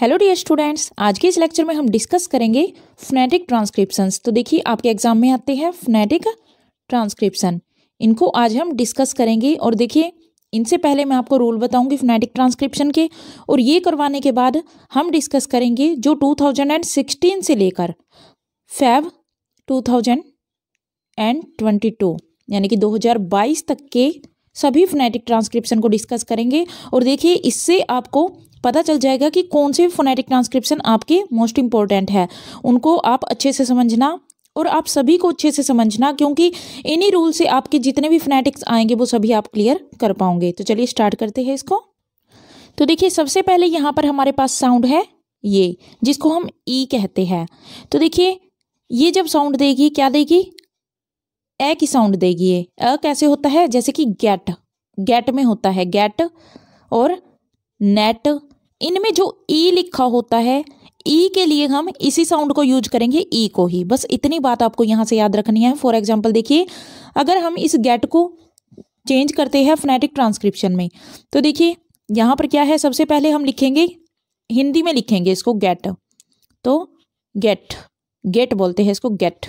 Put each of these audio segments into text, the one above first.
Hello dear students आज के इस लेक्चर में हम डिस्कस करेंगे फोनेटिक ट्रांसक्रिप्शंस तो देखिए आपके एग्जाम में आते हैं फोनेटिक ट्रांसक्रिप्शन इनको आज हम डिस्कस करेंगे और देखिए इनसे पहले मैं आपको रूल बताऊंगी फोनेटिक ट्रांसक्रिप्शन के और ये करवाने के बाद हम डिस्कस करेंगे जो सिक्सटीन से लेकर ट्वेंटी टू यानी कि बाईस तक के सभी फोनेटिक ट्रांसक्रिप्शन को डिस्कस करेंगे और देखिए इससे आपको पता चल जाएगा कि कौन से फोनेटिक ट्रांसक्रिप्शन आपके मोस्ट इंपॉर्टेंट है उनको आप अच्छे से समझना और आप सभी को अच्छे से समझना क्योंकि इन्हीं रूल से आपके जितने भी फोनेटिक्स आएंगे वो सभी आप क्लियर कर पाओगे तो चलिए स्टार्ट करते हैं इसको तो देखिए सबसे पहले यहाँ पर हमारे पास साउंड है ये जिसको हम ई e कहते हैं तो देखिए ये जब साउंड देगी क्या देगी ए की साउंड देगी ये अ कैसे होता है जैसे कि गेट गेट में होता है गेट और नेट इनमें जो ई लिखा होता है ई के लिए हम इसी साउंड को यूज करेंगे ई को ही बस इतनी बात आपको यहां से याद रखनी है फॉर एग्जाम्पल देखिए अगर हम इस गेट को चेंज करते हैं फोनेटिक ट्रांसक्रिप्शन में तो देखिए यहां पर क्या है सबसे पहले हम लिखेंगे हिंदी में लिखेंगे इसको गेट तो गेट गेट बोलते हैं इसको गेट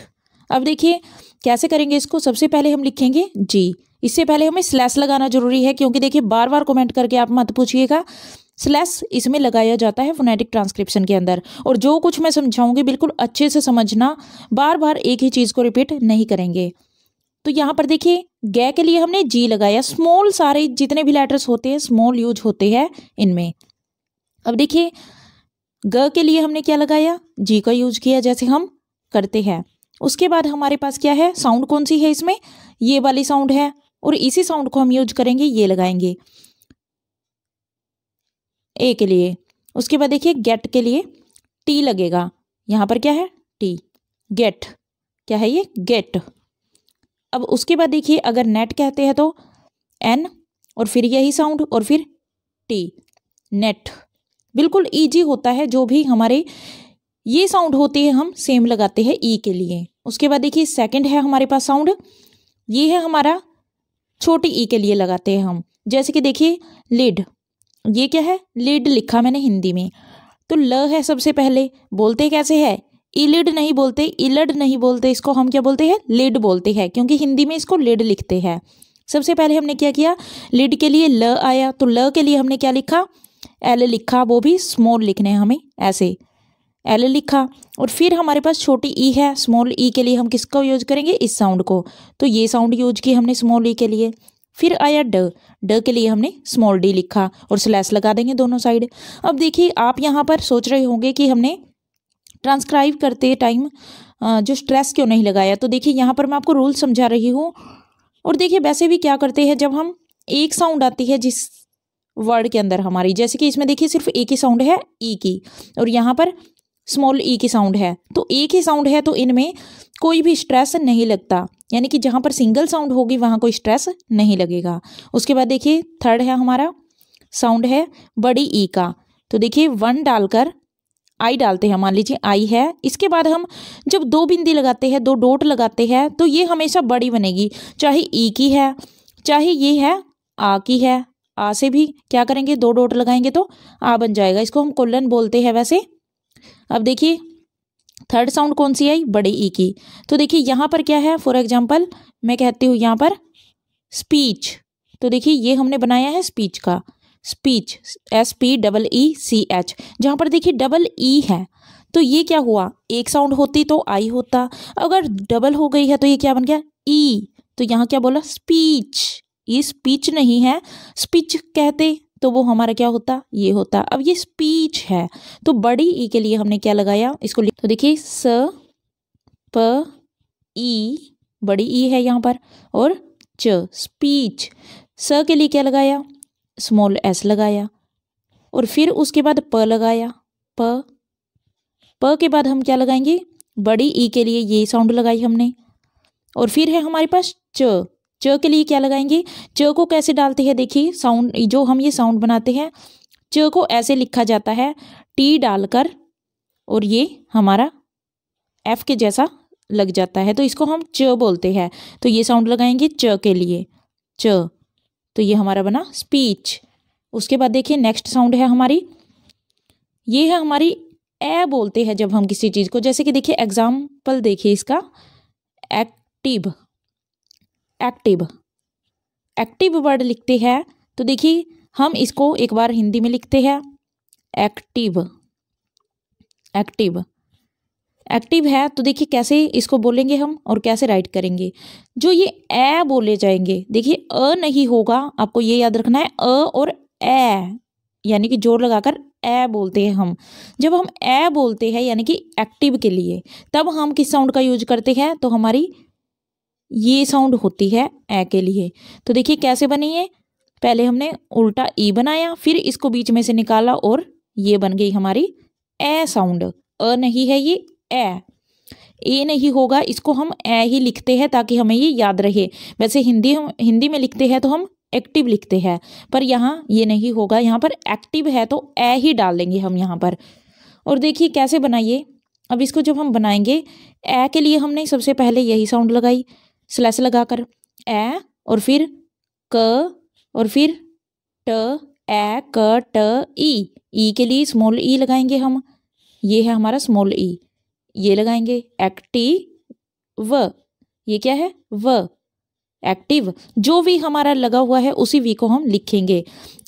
अब देखिए कैसे करेंगे इसको सबसे पहले हम लिखेंगे जी इससे पहले हमें स्लैश लगाना जरूरी है क्योंकि देखिए बार बार कमेंट करके आप मत पूछिएगा स्लैस इसमें लगाया जाता है फोनेटिक ट्रांसक्रिप्शन के अंदर और जो कुछ मैं समझाऊंगी बिल्कुल अच्छे से समझना बार बार एक ही चीज़ को रिपीट नहीं करेंगे तो यहाँ पर देखिए गै के लिए हमने जी लगाया स्मॉल सारे जितने भी लेटर्स होते हैं स्मॉल यूज होते हैं इनमें अब देखिए ग के लिए हमने क्या लगाया जी का यूज किया जैसे हम करते हैं उसके बाद हमारे पास क्या है साउंड कौन सी है इसमें ये वाली साउंड है और इसी साउंड को हम यूज करेंगे ये लगाएंगे ए के लिए उसके बाद देखिए गेट के लिए टी लगेगा यहाँ पर क्या है टी गेट क्या है ये गेट अब उसके बाद देखिए अगर नेट कहते हैं तो एन और फिर यही साउंड और फिर टी नेट बिल्कुल ईजी होता है जो भी हमारे ये साउंड होते हैं हम सेम लगाते हैं ई e के लिए उसके बाद देखिए सेकंड है हमारे पास साउंड ये है हमारा छोटी ई e के लिए लगाते हैं हम जैसे कि देखिए लिड ये क्या है लिड लिखा मैंने हिंदी में तो ल है सबसे पहले बोलते कैसे है इलिड नहीं बोलते इलड नहीं बोलते इसको हम क्या बोलते हैं लिड बोलते हैं क्योंकि हिंदी में इसको लिड लिखते हैं सबसे पहले हमने क्या किया लिड के लिए ल आया तो ल के लिए हमने क्या लिखा एल लिखा वो भी स्मॉल लिखने हैं हमें ऐसे एल लिखा और फिर हमारे पास छोटी ई है स्मॉल ई के लिए हम किसका यूज करेंगे इस साउंड को तो ये साउंड यूज की हमने स्मॉल ई के लिए फिर आया ड ड के लिए हमने स्मॉल डी लिखा और स्लैश लगा देंगे दोनों साइड अब देखिए आप यहाँ पर सोच रहे होंगे कि हमने ट्रांसक्राइब करते टाइम जो स्ट्रेस क्यों नहीं लगाया तो देखिए यहाँ पर मैं आपको रूल समझा रही हूँ और देखिए वैसे भी क्या करते हैं जब हम एक साउंड आती है जिस वर्ड के अंदर हमारी जैसे कि इसमें देखिए सिर्फ एक ही साउंड है ई e की और यहाँ पर स्मॉल ई e की साउंड है तो एक ही साउंड है तो इनमें कोई भी स्ट्रेस नहीं लगता यानी कि जहाँ पर सिंगल साउंड होगी वहाँ कोई स्ट्रेस नहीं लगेगा उसके बाद देखिए थर्ड है हमारा साउंड है बड़ी ई e का तो देखिए वन डालकर आई डालते हैं मान लीजिए आई है इसके बाद हम जब दो बिंदी लगाते हैं दो डोट लगाते हैं तो ये हमेशा बड़ी बनेगी चाहे ई e की है चाहे ये है आ की है आ से भी क्या करेंगे दो डोट लगाएंगे तो आ बन जाएगा इसको हम कोलन बोलते हैं वैसे अब देखिए थर्ड साउंड कौन सी आई बड़े ई e की तो देखिए यहाँ पर क्या है फॉर एग्जाम्पल मैं कहती हूँ यहाँ पर स्पीच तो देखिए ये हमने बनाया है स्पीच का speech S P double E C H जहाँ पर देखिए डबल ई e है तो ये क्या हुआ एक साउंड होती तो आई होता अगर डबल हो गई है तो ये क्या बन गया ई e। तो यहाँ क्या बोला स्पीच ये स्पीच नहीं है स्पीच कहते तो वो हमारा क्या होता ये होता अब ये स्पीच है तो बड़ी ई e के लिए हमने क्या लगाया इसको तो देखिए स प ई बड़ी ई e है यहाँ पर और च स्पीच स के लिए क्या लगाया स्मॉल एस लगाया और फिर उसके बाद प लगाया प प के बाद हम क्या लगाएंगे बड़ी ई e के लिए ये साउंड लगाई हमने और फिर है हमारे पास च च के लिए क्या लगाएंगे च को कैसे डालते हैं देखिए साउंड जो हम ये साउंड बनाते हैं च को ऐसे लिखा जाता है टी डालकर और ये हमारा एफ के जैसा लग जाता है तो इसको हम च बोलते हैं तो ये साउंड लगाएंगे च के लिए च तो ये हमारा बना स्पीच उसके बाद देखिए नेक्स्ट साउंड है हमारी ये है हमारी ए बोलते हैं जब हम किसी चीज़ को जैसे कि देखिए एग्जाम्पल देखिए इसका एक्टिव एक्टिव एक्टिव वर्ड लिखते हैं तो देखिए हम इसको एक बार हिंदी में लिखते हैं एक्टिव एक्टिव एक्टिव है तो देखिए कैसे इसको बोलेंगे हम और कैसे राइट करेंगे जो ये ए बोले जाएंगे देखिए अ नहीं होगा आपको ये याद रखना है अ और ए यानी कि जोर लगाकर ए बोलते हैं हम जब हम ए बोलते हैं यानी कि एक्टिव के लिए तब हम किस साउंड का यूज करते हैं तो हमारी ये साउंड होती है ए के लिए तो देखिए कैसे बनी है पहले हमने उल्टा ई बनाया फिर इसको बीच में से निकाला और ये बन गई हमारी ए साउंड अ नहीं है ये ए ए नहीं होगा इसको हम ए ही लिखते हैं ताकि हमें ये याद रहे वैसे हिंदी हम हिंदी में लिखते हैं तो हम एक्टिव लिखते हैं पर यहाँ ये नहीं होगा यहाँ पर एक्टिव है तो ए ही डाल देंगे हम यहाँ पर और देखिए कैसे बनाइए अब इसको जब हम बनाएंगे ए के लिए हमने सबसे पहले यही साउंड लगाई स्लैस लगाकर ए और फिर क और फिर ट ए क ट ई ई के लिए स्मॉल ई e लगाएंगे हम ये है हमारा स्मॉल ई e। ये लगाएंगे एक्टिव ये क्या है व एक्टिव जो भी हमारा लगा हुआ है उसी वी को हम लिखेंगे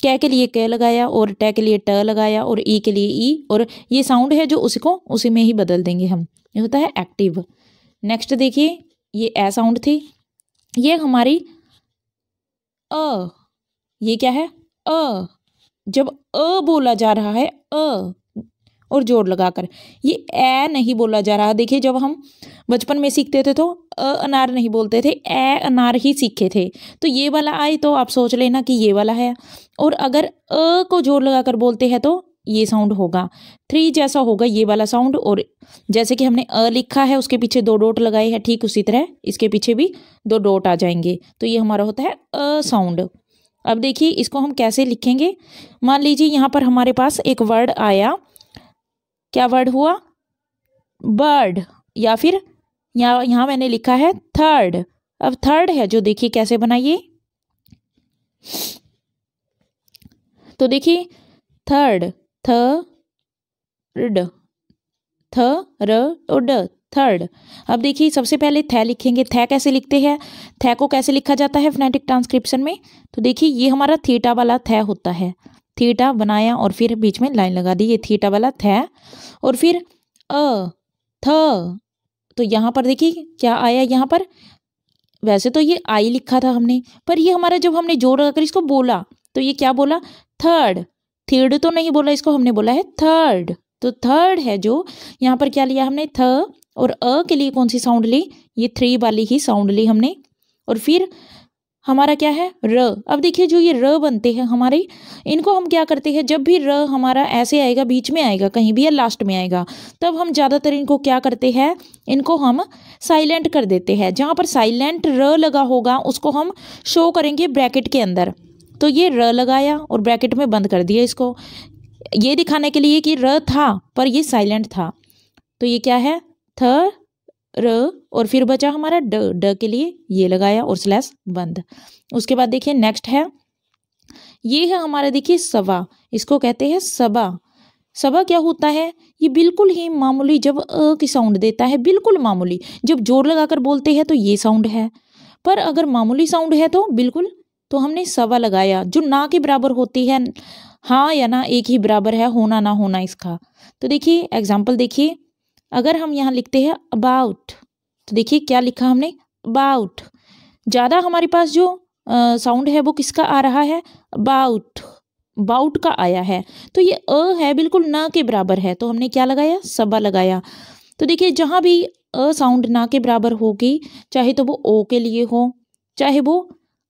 कै के लिए कै लगाया और टै के लिए ट लगाया और ई e के लिए ई और ये साउंड है जो उसी को उसी में ही बदल देंगे हम ये होता है एक्टिव नेक्स्ट देखिए ये ए साउंड थी ये हमारी अ ये क्या है अ जब अ बोला जा रहा है अ और जोर लगाकर ये ए नहीं बोला जा रहा देखिए जब हम बचपन में सीखते थे तो अ अनार नहीं बोलते थे ए अनार ही सीखे थे तो ये वाला आए तो आप सोच लेना कि ये वाला है और अगर अ को जोर लगाकर बोलते हैं तो ये साउंड होगा थ्री जैसा होगा ये वाला साउंड और जैसे कि हमने अ लिखा है उसके पीछे दो डोट लगाए हैं ठीक उसी तरह इसके पीछे भी दो डोट आ जाएंगे तो ये हमारा होता है अ साउंड अब देखिए इसको हम कैसे लिखेंगे मान लीजिए यहाँ पर हमारे पास एक वर्ड आया क्या वर्ड हुआ बर्ड या फिर यहाँ यहाँ मैंने लिखा है थर्ड अब थर्ड है जो देखिए कैसे बनाइए तो देखिए थर्ड थर्ड थ र उड थर्ड अब देखिए सबसे पहले थे लिखेंगे थै कैसे लिखते हैं थै को कैसे लिखा जाता है फनेटिक ट्रांसक्रिप्शन में तो देखिए ये हमारा थीटा वाला थे होता है थीटा बनाया और फिर बीच में लाइन लगा दी ये थीटा वाला थै और फिर अ थ तो यहाँ पर देखिए क्या आया यहाँ पर वैसे तो ये आई लिखा था हमने पर ये हमारा जब हमने जोर लगाकर इसको बोला तो ये क्या बोला थर्ड थर्ड तो नहीं बोला इसको हमने बोला है थर्ड तो थर्ड है जो यहाँ पर क्या लिया हमने थ और अ के लिए कौन सी साउंड ली ये थ्री वाली ही साउंड ली हमने और फिर हमारा क्या है र अब देखिए जो ये र बनते हैं हमारे इनको हम क्या करते हैं जब भी र हमारा ऐसे आएगा बीच में आएगा कहीं भी या लास्ट में आएगा तब हम ज़्यादातर इनको क्या करते हैं इनको हम साइलेंट कर देते हैं जहाँ पर साइलेंट र लगा होगा उसको हम शो करेंगे ब्रैकेट के अंदर तो ये र लगाया और ब्रैकेट में बंद कर दिया इसको ये दिखाने के लिए कि र था पर ये साइलेंट था तो ये क्या है थ र और फिर बचा हमारा ड ड के लिए ये लगाया और स्लैश बंद उसके बाद देखिए नेक्स्ट है ये है हमारा देखिए सवा इसको कहते हैं सबा सबा क्या होता है ये बिल्कुल ही मामूली जब अ की साउंड देता है बिल्कुल मामूली जब जोर लगाकर बोलते हैं तो ये साउंड है पर अगर मामूली साउंड है तो बिल्कुल तो हमने सवा लगाया जो ना के बराबर होती है हाँ या ना एक ही बराबर है होना ना होना इसका तो देखिए एग्जाम्पल देखिए अगर हम यहाँ लिखते हैं अबाउट तो देखिए क्या लिखा हमने अबाउट ज़्यादा हमारे पास जो साउंड है वो किसका आ रहा है अबाउट बाउट का आया है तो ये अ है बिल्कुल ना के बराबर है तो हमने क्या लगाया सबा लगाया तो देखिए जहाँ भी अ साउंड ना के बराबर होगी चाहे तो वो ओ के लिए हो चाहे वो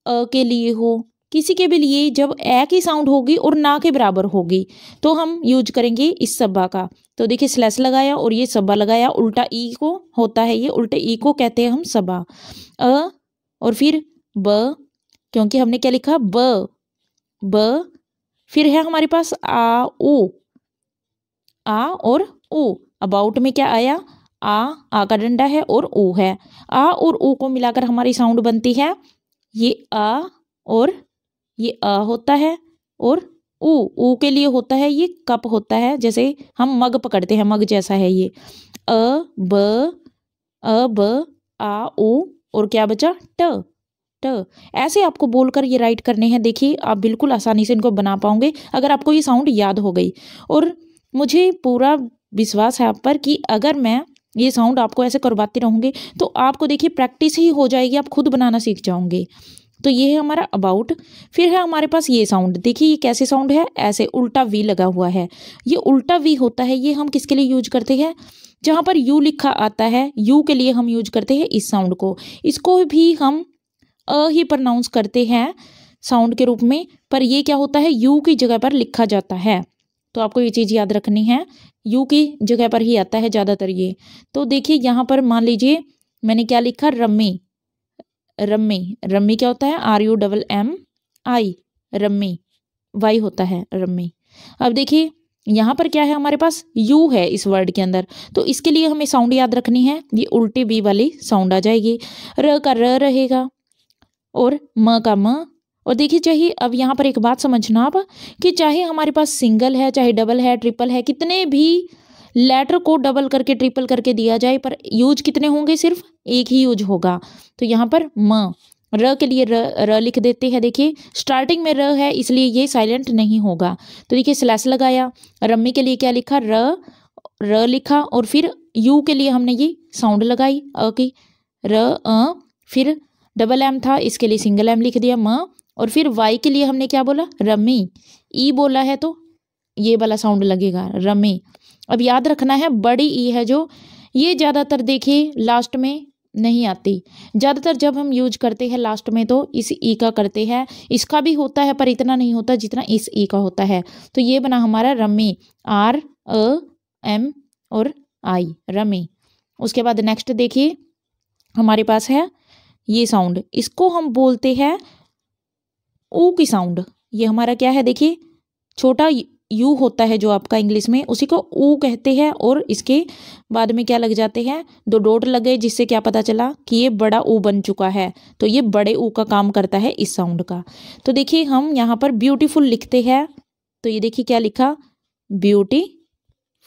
अ के लिए हो किसी के भी लिए जब ए की साउंड होगी और ना के बराबर होगी तो हम यूज करेंगे इस सब्बा का तो देखिए स्लैस लगाया और ये सब्बा लगाया उल्टा ई e को होता है ये उल्टे ई e को कहते हैं हम सब्बा अ और फिर ब क्योंकि हमने क्या लिखा ब ब फिर है हमारे पास आ ओ आ और ओ अबाउट में क्या आया आ आ का डंडा है और ओ है आ और ओ को मिलाकर हमारी साउंड बनती है ये आ और ये आ होता है और ऊ ऊ के लिए होता है ये कप होता है जैसे हम मग पकड़ते हैं मग जैसा है ये अ ब अ ब आ ऊ और क्या बचा ट ट ऐसे आपको बोलकर ये राइट करने हैं देखिए आप बिल्कुल आसानी से इनको बना पाओगे अगर आपको ये साउंड याद हो गई और मुझे पूरा विश्वास है आप पर कि अगर मैं ये साउंड आपको ऐसे करवाते रहोगे तो आपको देखिए प्रैक्टिस ही हो जाएगी आप खुद बनाना सीख जाओगे तो ये है हमारा अबाउट फिर है हमारे पास ये साउंड देखिए ये कैसे साउंड है ऐसे उल्टा वी लगा हुआ है ये उल्टा वी होता है ये हम किसके लिए यूज करते हैं जहाँ पर यू लिखा आता है यू के लिए हम यूज करते हैं इस साउंड को इसको भी हम अ ही प्रनाउंस करते हैं साउंड के रूप में पर ये क्या होता है यू की जगह पर लिखा जाता है तो आपको ये चीज़ याद रखनी है यू की जगह पर ही आता है ज़्यादातर ये तो देखिए यहाँ पर मान लीजिए मैंने क्या लिखा रम्मी रम्मी रम्मी क्या होता है R U double M I rummy Y होता है रम्मी अब देखिए यहाँ पर क्या है हमारे पास यू है इस वर्ड के अंदर तो इसके लिए हमें साउंड याद रखनी है ये उल्टी बी वाली साउंड आ जाएगी र का र रहेगा और म का म और देखिए चाहिए अब यहाँ पर एक बात समझना आप कि चाहे हमारे पास सिंगल है चाहे डबल है ट्रिपल है कितने भी लेटर को डबल करके ट्रिपल करके दिया जाए पर यूज कितने होंगे सिर्फ एक ही यूज होगा तो यहाँ पर म र के लिए र, र लिख देते हैं देखिए स्टार्टिंग में र है इसलिए ये साइलेंट नहीं होगा तो देखिए स्लैश लगाया रम्मी के लिए क्या लिखा र र लिखा और फिर यू के लिए हमने ये साउंड लगाई अ की र अ फिर डबल एम था इसके लिए सिंगल एम लिख दिया म और फिर वाई के लिए हमने क्या बोला रमी ई e बोला है तो ये वाला साउंड लगेगा रमी अब याद रखना है बड़ी ई e है जो ये ज़्यादातर देखिए लास्ट में नहीं आती ज़्यादातर जब हम यूज करते हैं लास्ट में तो इस ई e का करते हैं इसका भी होता है पर इतना नहीं होता जितना इस ई का होता है तो ये बना हमारा रमी आर अ एम और आई रमी उसके बाद नेक्स्ट देखिए हमारे पास है ये साउंड इसको हम बोलते हैं ओ की साउंड ये हमारा क्या है देखिए छोटा यू होता है जो आपका इंग्लिश में उसी को ऊ कहते हैं और इसके बाद में क्या लग जाते हैं दो डोट लग गए जिससे क्या पता चला कि ये बड़ा ऊ बन चुका है तो ये बड़े ऊ का काम करता है इस साउंड का तो देखिए हम यहाँ पर ब्यूटीफुल लिखते हैं तो ये देखिए क्या लिखा ब्यूटी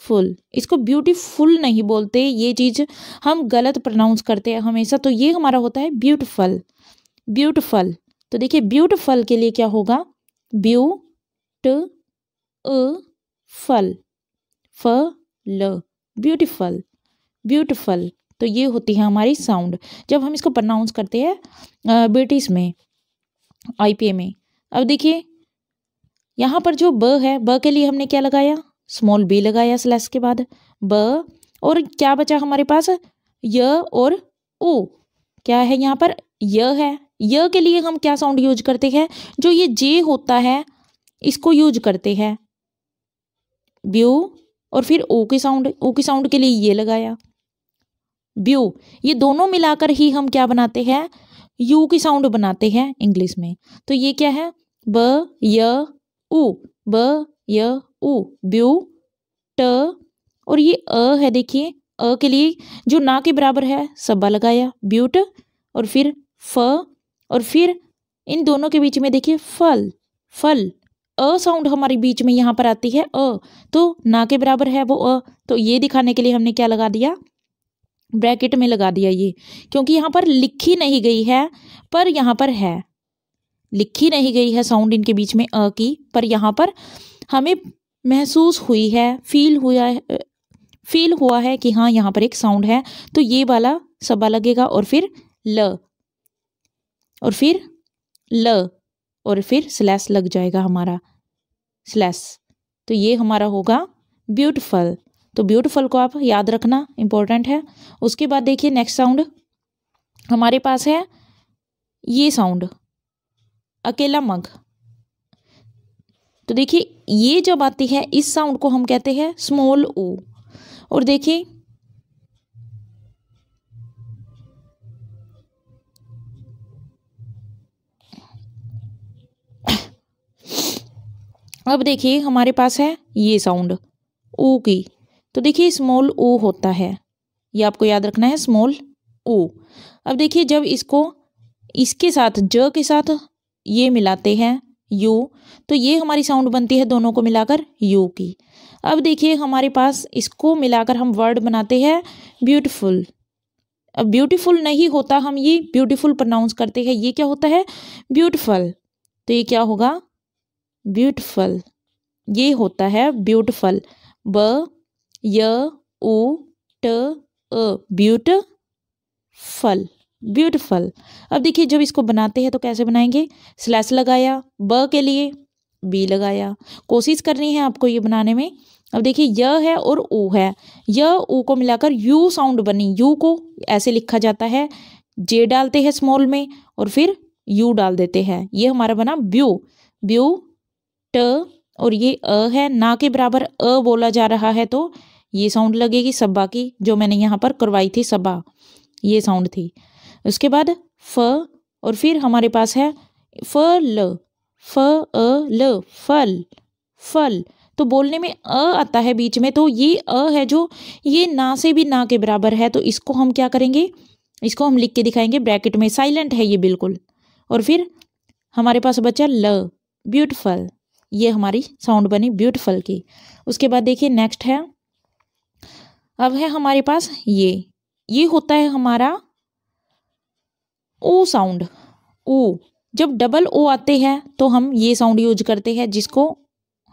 फुल इसको ब्यूटीफुल नहीं बोलते ये चीज़ हम गलत प्रोनाउंस करते हैं हमेशा तो ये हमारा होता है ब्यूटीफुल ब्यूटफल तो देखिए ब्यूटफल के लिए क्या होगा ब्यू अ फल फ ल ब्यूटिफल ब्यूटिफल तो ये होती है हमारी साउंड जब हम इसको प्रनाउंस करते हैं ब्रिटिश में आईपीए में अब देखिए यहाँ पर जो ब है ब के लिए हमने क्या लगाया स्मॉल बी लगाया स्लैश के बाद ब और क्या बचा हमारे पास य और ओ क्या है यहाँ पर य है य के लिए हम क्या साउंड यूज करते हैं जो ये जे होता है इसको यूज करते हैं ब्यू और फिर ओ के साउंड ओ के साउंड के लिए ये लगाया ब्यू ये दोनों मिलाकर ही हम क्या बनाते हैं यू की साउंड बनाते हैं इंग्लिश में तो ये क्या है ब य उ ब य उ ब्यू ट और ये अ है देखिए अ के लिए जो ना के बराबर है सब्बा लगाया ब्यूट और फिर फ और फिर इन दोनों के बीच में देखिए फल फल अ साउंड हमारे बीच में यहाँ पर आती है अ तो ना के बराबर है वो अ तो ये दिखाने के लिए हमने क्या लगा दिया ब्रैकेट में लगा दिया ये क्योंकि यहाँ पर लिखी नहीं गई है पर यहाँ पर है लिखी नहीं गई है साउंड इनके बीच में अ की पर यहाँ पर हमें महसूस हुई है फील हुआ है फील हुआ है कि हाँ यहाँ पर एक साउंड है तो ये वाला सबा लगेगा और फिर ल और फिर ल और फिर स्लैस लग जाएगा हमारा स्लैस तो ये हमारा होगा ब्यूटफल तो ब्यूटीफुल को आप याद रखना इम्पोर्टेंट है उसके बाद देखिए नेक्स्ट साउंड हमारे पास है ये साउंड अकेला मग तो देखिए ये जब आती है इस साउंड को हम कहते हैं स्मॉल ओ और देखिए अब देखिए हमारे पास है ये साउंड ओ की तो देखिए स्मॉल ओ होता है ये आपको याद रखना है स्मॉल ओ अब देखिए जब इसको इसके साथ ज के साथ ये मिलाते हैं यू तो ये हमारी साउंड बनती है दोनों को मिलाकर यू की अब देखिए हमारे पास इसको मिलाकर हम वर्ड बनाते हैं ब्यूटीफुल अब ब्यूटीफुल नहीं होता हम ये ब्यूटीफुल प्रनाउंस करते हैं ये क्या होता है ब्यूटीफुल तो ये क्या होगा ब्यूटफल ये होता है ब्यूटफल ब य उ ट अ ब्यूट फल ब्यूटफल अब देखिए जब इसको बनाते हैं तो कैसे बनाएंगे स्लैश लगाया ब के लिए बी लगाया कोशिश करनी है आपको ये बनाने में अब देखिए य है और उ है य ऊ को मिलाकर यू साउंड बनी यू को ऐसे लिखा जाता है जे डालते हैं स्मॉल में और फिर यू डाल देते हैं ये हमारा बना ब्यू ब्यू ट और ये अ है ना के बराबर अ बोला जा रहा है तो ये साउंड लगेगी सब्बा की जो मैंने यहाँ पर करवाई थी सब्बा ये साउंड थी उसके बाद फ और फिर हमारे पास है फ ल फ अ ल फल फल तो बोलने में अ आता है बीच में तो ये अ है जो ये ना से भी ना के बराबर है तो इसको हम क्या करेंगे इसको हम लिख के दिखाएंगे ब्रैकेट में साइलेंट है ये बिल्कुल और फिर हमारे पास बचा ल ब्यूटिफल ये हमारी साउंड बनी ब्यूटीफुल की उसके बाद देखिए नेक्स्ट है अब है हमारे पास ये ये होता है हमारा ओ साउंड ओ जब डबल ओ आते हैं तो हम ये साउंड यूज करते हैं जिसको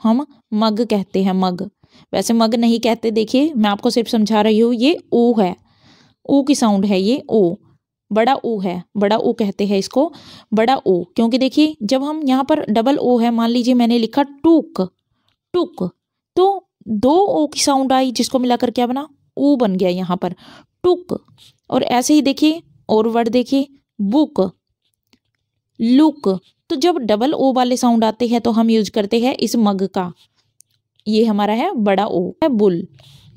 हम मग कहते हैं मग वैसे मग नहीं कहते देखिए मैं आपको सिर्फ समझा रही हूँ ये ओ है ओ की साउंड है ये ओ बड़ा ओ है बड़ा ओ कहते हैं इसको बड़ा ओ क्योंकि देखिए जब हम यहाँ पर डबल ओ है मान लीजिए मैंने लिखा टूक टुक तो दो ओ की साउंड आई जिसको मिलाकर क्या बना ओ बन गया यहाँ पर टुक और ऐसे ही देखिए और वर्ड देखिए बुक लुक तो जब डबल ओ वाले साउंड आते हैं तो हम यूज करते हैं इस मग का ये हमारा है बड़ा ओ है बुल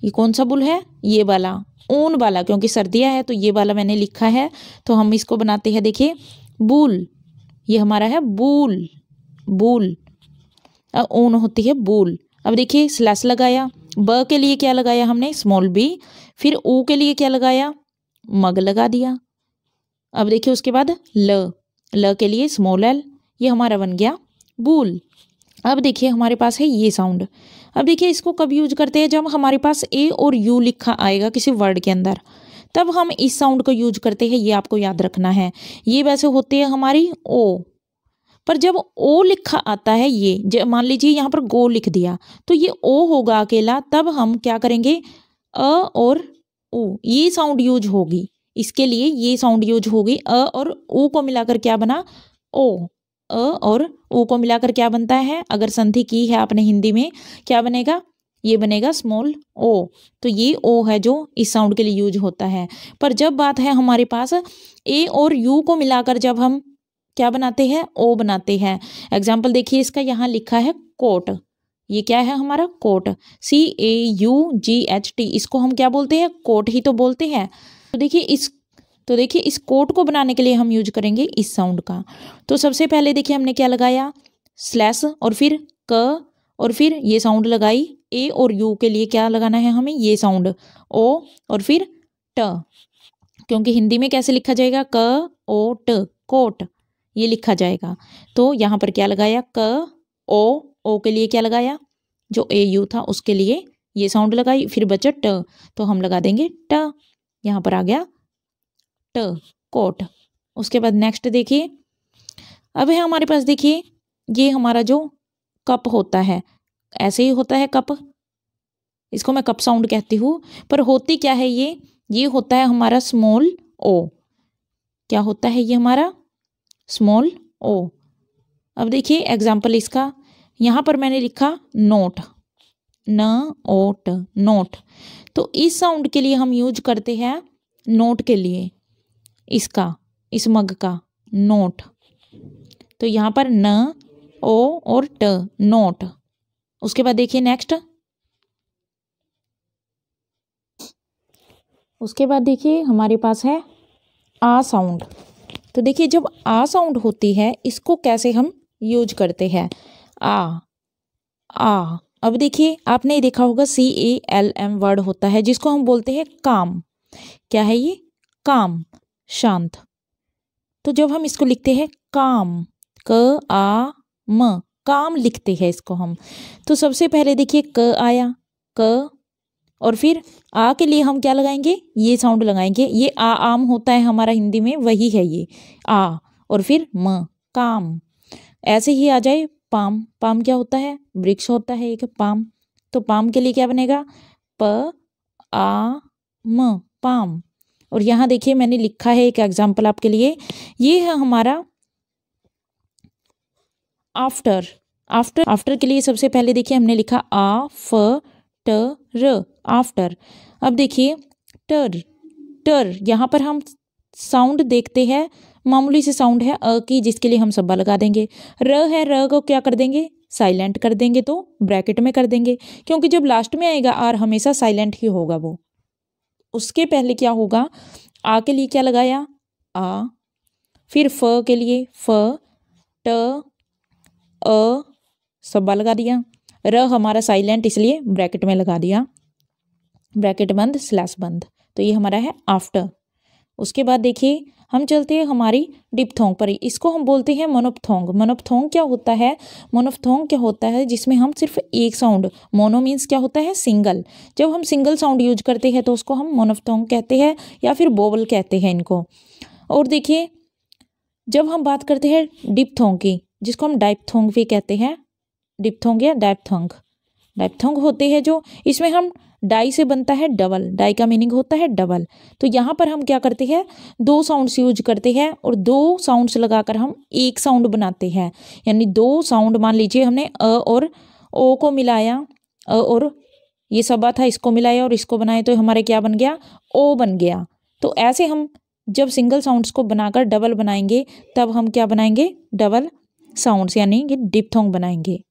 ये कौन सा बुल है ये वाला ऊन वाला क्योंकि सर्दियाँ है तो ये वाला मैंने लिखा है तो हम इसको बनाते हैं देखिए बूल ये हमारा है बूल बूल ऊन होती है बूल अब देखिए स्लैस लगाया ब के लिए क्या लगाया हमने स्मॉल बी फिर ऊ के लिए क्या लगाया मग लगा दिया अब देखिए उसके बाद ल ल के लिए स्मॉल एल ये हमारा बन गया बूल अब देखिए हमारे पास है ये साउंड अब देखिए इसको कब यूज करते हैं जब हमारे पास ए और यू लिखा आएगा किसी वर्ड के अंदर तब हम इस साउंड को यूज करते हैं ये आपको याद रखना है ये वैसे होते है हमारी ओ पर जब ओ लिखा आता है ये मान लीजिए यहाँ पर गो लिख दिया तो ये ओ होगा अकेला तब हम क्या करेंगे अ और ओ ये साउंड यूज होगी इसके लिए ये साउंड यूज होगी अ और ओ को मिलाकर क्या बना ओ अ और ओ को मिलाकर क्या बनता है अगर संधि की है आपने हिंदी में क्या बनेगा ये बनेगा स्मॉल ओ तो ये ओ है जो इस साउंड के लिए यूज होता है पर जब बात है हमारे पास ए और यू को मिलाकर जब हम क्या बनाते हैं ओ बनाते हैं एग्जाम्पल देखिए इसका यहाँ लिखा है कोट ये क्या है हमारा caught C A U G H T इसको हम क्या बोलते हैं कोट ही तो बोलते हैं तो देखिए इस तो देखिए इस कोट को बनाने के लिए हम यूज करेंगे इस साउंड का तो सबसे पहले देखिए हमने क्या लगाया स्लैश और फिर क और फिर ये साउंड लगाई ए और यू के लिए क्या लगाना है हमें ये साउंड ओ और फिर ट क्योंकि हिंदी में कैसे लिखा जाएगा क ओ ट कोट ये लिखा जाएगा तो यहाँ पर क्या लगाया क ओ ओ के लिए क्या लगाया जो ए यू था उसके लिए ये साउंड लगाई फिर बचा ट तो हम लगा देंगे ट यहाँ पर आ गया ट कोट उसके बाद नेक्स्ट देखिए अब है हमारे पास देखिए ये हमारा जो कप होता है ऐसे ही होता है कप इसको मैं कप साउंड कहती हूँ पर होती क्या है ये ये होता है हमारा स्मॉल ओ क्या होता है ये हमारा स्मॉल ओ अब देखिए एग्जाम्पल इसका यहाँ पर मैंने लिखा नोट न ओट नोट तो इस साउंड के लिए हम यूज करते हैं नोट के लिए इसका इस मग का नोट तो यहाँ पर न ओ और ट नोट उसके बाद देखिए नेक्स्ट उसके बाद देखिए हमारे पास है आ साउंड तो देखिए जब आ साउंड होती है इसको कैसे हम यूज करते हैं आ आ अब देखिए आपने देखा होगा C A L M word होता है जिसको हम बोलते हैं काम क्या है ये काम शांत तो जब हम इसको लिखते हैं काम क आ म काम लिखते हैं इसको हम तो सबसे पहले देखिए क आया क और फिर आ के लिए हम क्या लगाएंगे ये साउंड लगाएंगे ये आ आम होता है हमारा हिंदी में वही है ये आ और फिर म काम ऐसे ही आ जाए पाम पाम क्या होता है वृक्ष होता है एक पाम तो पाम के लिए क्या बनेगा प आ म पाम और यहाँ देखिए मैंने लिखा है एक एग्जाम्पल आपके लिए ये है हमारा आफ्टर आफ्टर आफ्टर के लिए सबसे पहले देखिए हमने लिखा आ फ ट र आफ्टर अब देखिए टर टर यहाँ पर हम साउंड देखते हैं मामूली से साउंड है अ की जिसके लिए हम सब्बा लगा देंगे र है र को क्या कर देंगे साइलेंट कर देंगे तो ब्रैकेट में कर देंगे क्योंकि जब लास्ट में आएगा आर हमेशा साइलेंट ही होगा वो उसके पहले क्या होगा आ के लिए क्या लगाया आ फिर फ के लिए फ ट अ सब्बा लगा दिया र हमारा साइलेंट इसलिए ब्रैकेट में लगा दिया ब्रैकेट बंद स्लैश बंद तो ये हमारा है आफ्टर उसके बाद देखिए हम चलते हैं हमारी डिपथोंग पर इसको हम बोलते हैं मोनोपथोंग मोनोपथोंग क्या होता है मोनोपथोंग क्या होता है जिसमें हम सिर्फ एक साउंड मोनो मीन्स क्या होता है सिंगल जब हम सिंगल साउंड यूज करते हैं तो उसको हम मोनोपथोंग कहते हैं या फिर बोबल कहते हैं इनको और देखिए जब हम बात करते हैं डिपथोंग की जिसको हम डाइपथोंग भी कहते हैं डिपथोंग या डाइपथोंग डैपथोंग होते हैं जो इसमें हम डाई से बनता है डबल डाई का मीनिंग होता है डबल तो यहाँ पर हम क्या करते हैं दो साउंड्स यूज करते हैं और दो साउंड्स लगाकर हम एक साउंड बनाते हैं यानी दो साउंड मान लीजिए हमने अ और ओ को मिलाया अ और ये सबा था इसको मिलाया और इसको बनाया तो हमारे क्या बन गया ओ बन गया तो ऐसे हम जब सिंगल साउंड्स को बनाकर डबल बनाएंगे तब हम क्या बनाएंगे डबल साउंड्स यानी कि डिपथोंग बनाएंगे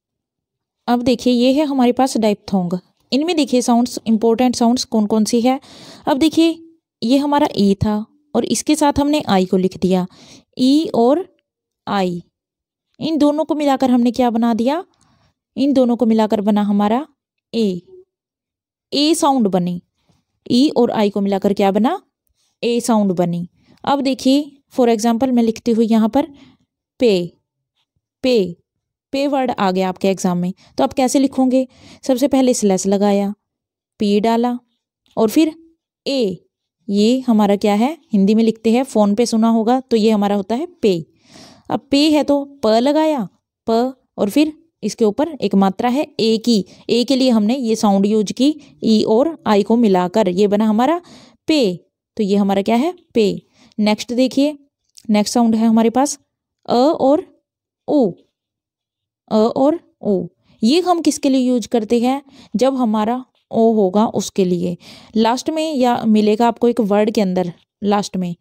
अब देखिए ये है हमारे पास डाइपथोंग इनमें देखिए साउंड्स इंपॉर्टेंट साउंड्स कौन कौन सी है अब देखिए ये हमारा ए e था और इसके साथ हमने आई को लिख दिया ई e और आई इन दोनों को मिलाकर हमने क्या बना दिया इन दोनों को मिलाकर बना हमारा ए ए साउंड बनी ई e और आई को मिलाकर क्या बना ए साउंड बनी अब देखिए फॉर एग्जांपल मैं लिखती हूँ यहाँ पर पे पे पे वर्ड आ गया आपके एग्ज़ाम में तो आप कैसे लिखोगे सबसे पहले स्लैस लगाया पी डाला और फिर ए ये हमारा क्या है हिंदी में लिखते हैं फ़ोन पे सुना होगा तो ये हमारा होता है पे अब पे है तो प लगाया प और फिर इसके ऊपर एक मात्रा है ए की ए के लिए हमने ये साउंड यूज की ई e और आई को मिलाकर ये बना हमारा पे तो ये हमारा क्या है पे नेक्स्ट देखिए नेक्स्ट साउंड है हमारे पास अ और ओ अ और ओ ये हम किसके लिए यूज करते हैं जब हमारा ओ होगा उसके लिए लास्ट में या मिलेगा आपको एक वर्ड के अंदर लास्ट में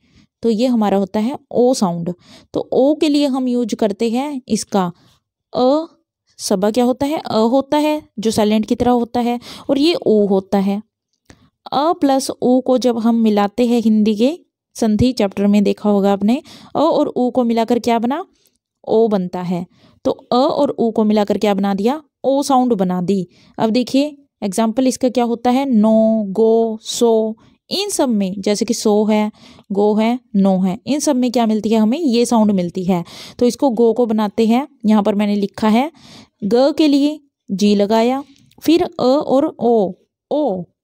तो ये हमारा होता है ओ साउंड तो ओ के लिए हम यूज करते हैं इसका अ सबा क्या होता है अ होता है जो साइलेंट की तरह होता है और ये ओ होता है अ प्लस ओ को जब हम मिलाते हैं हिंदी के संधि चैप्टर में देखा होगा आपने अ और ओ को मिलाकर क्या बना ओ बनता है तो अ और ओ को मिला करके क्या बना दिया ओ साउंड बना दी अब देखिए एग्जाम्पल इसका क्या होता है नो गो सो इन सब में जैसे कि सो है गो है नो है इन सब में क्या मिलती है हमें ये साउंड मिलती है तो इसको गो को बनाते हैं यहाँ पर मैंने लिखा है ग के लिए जी लगाया फिर अ और ओ ओ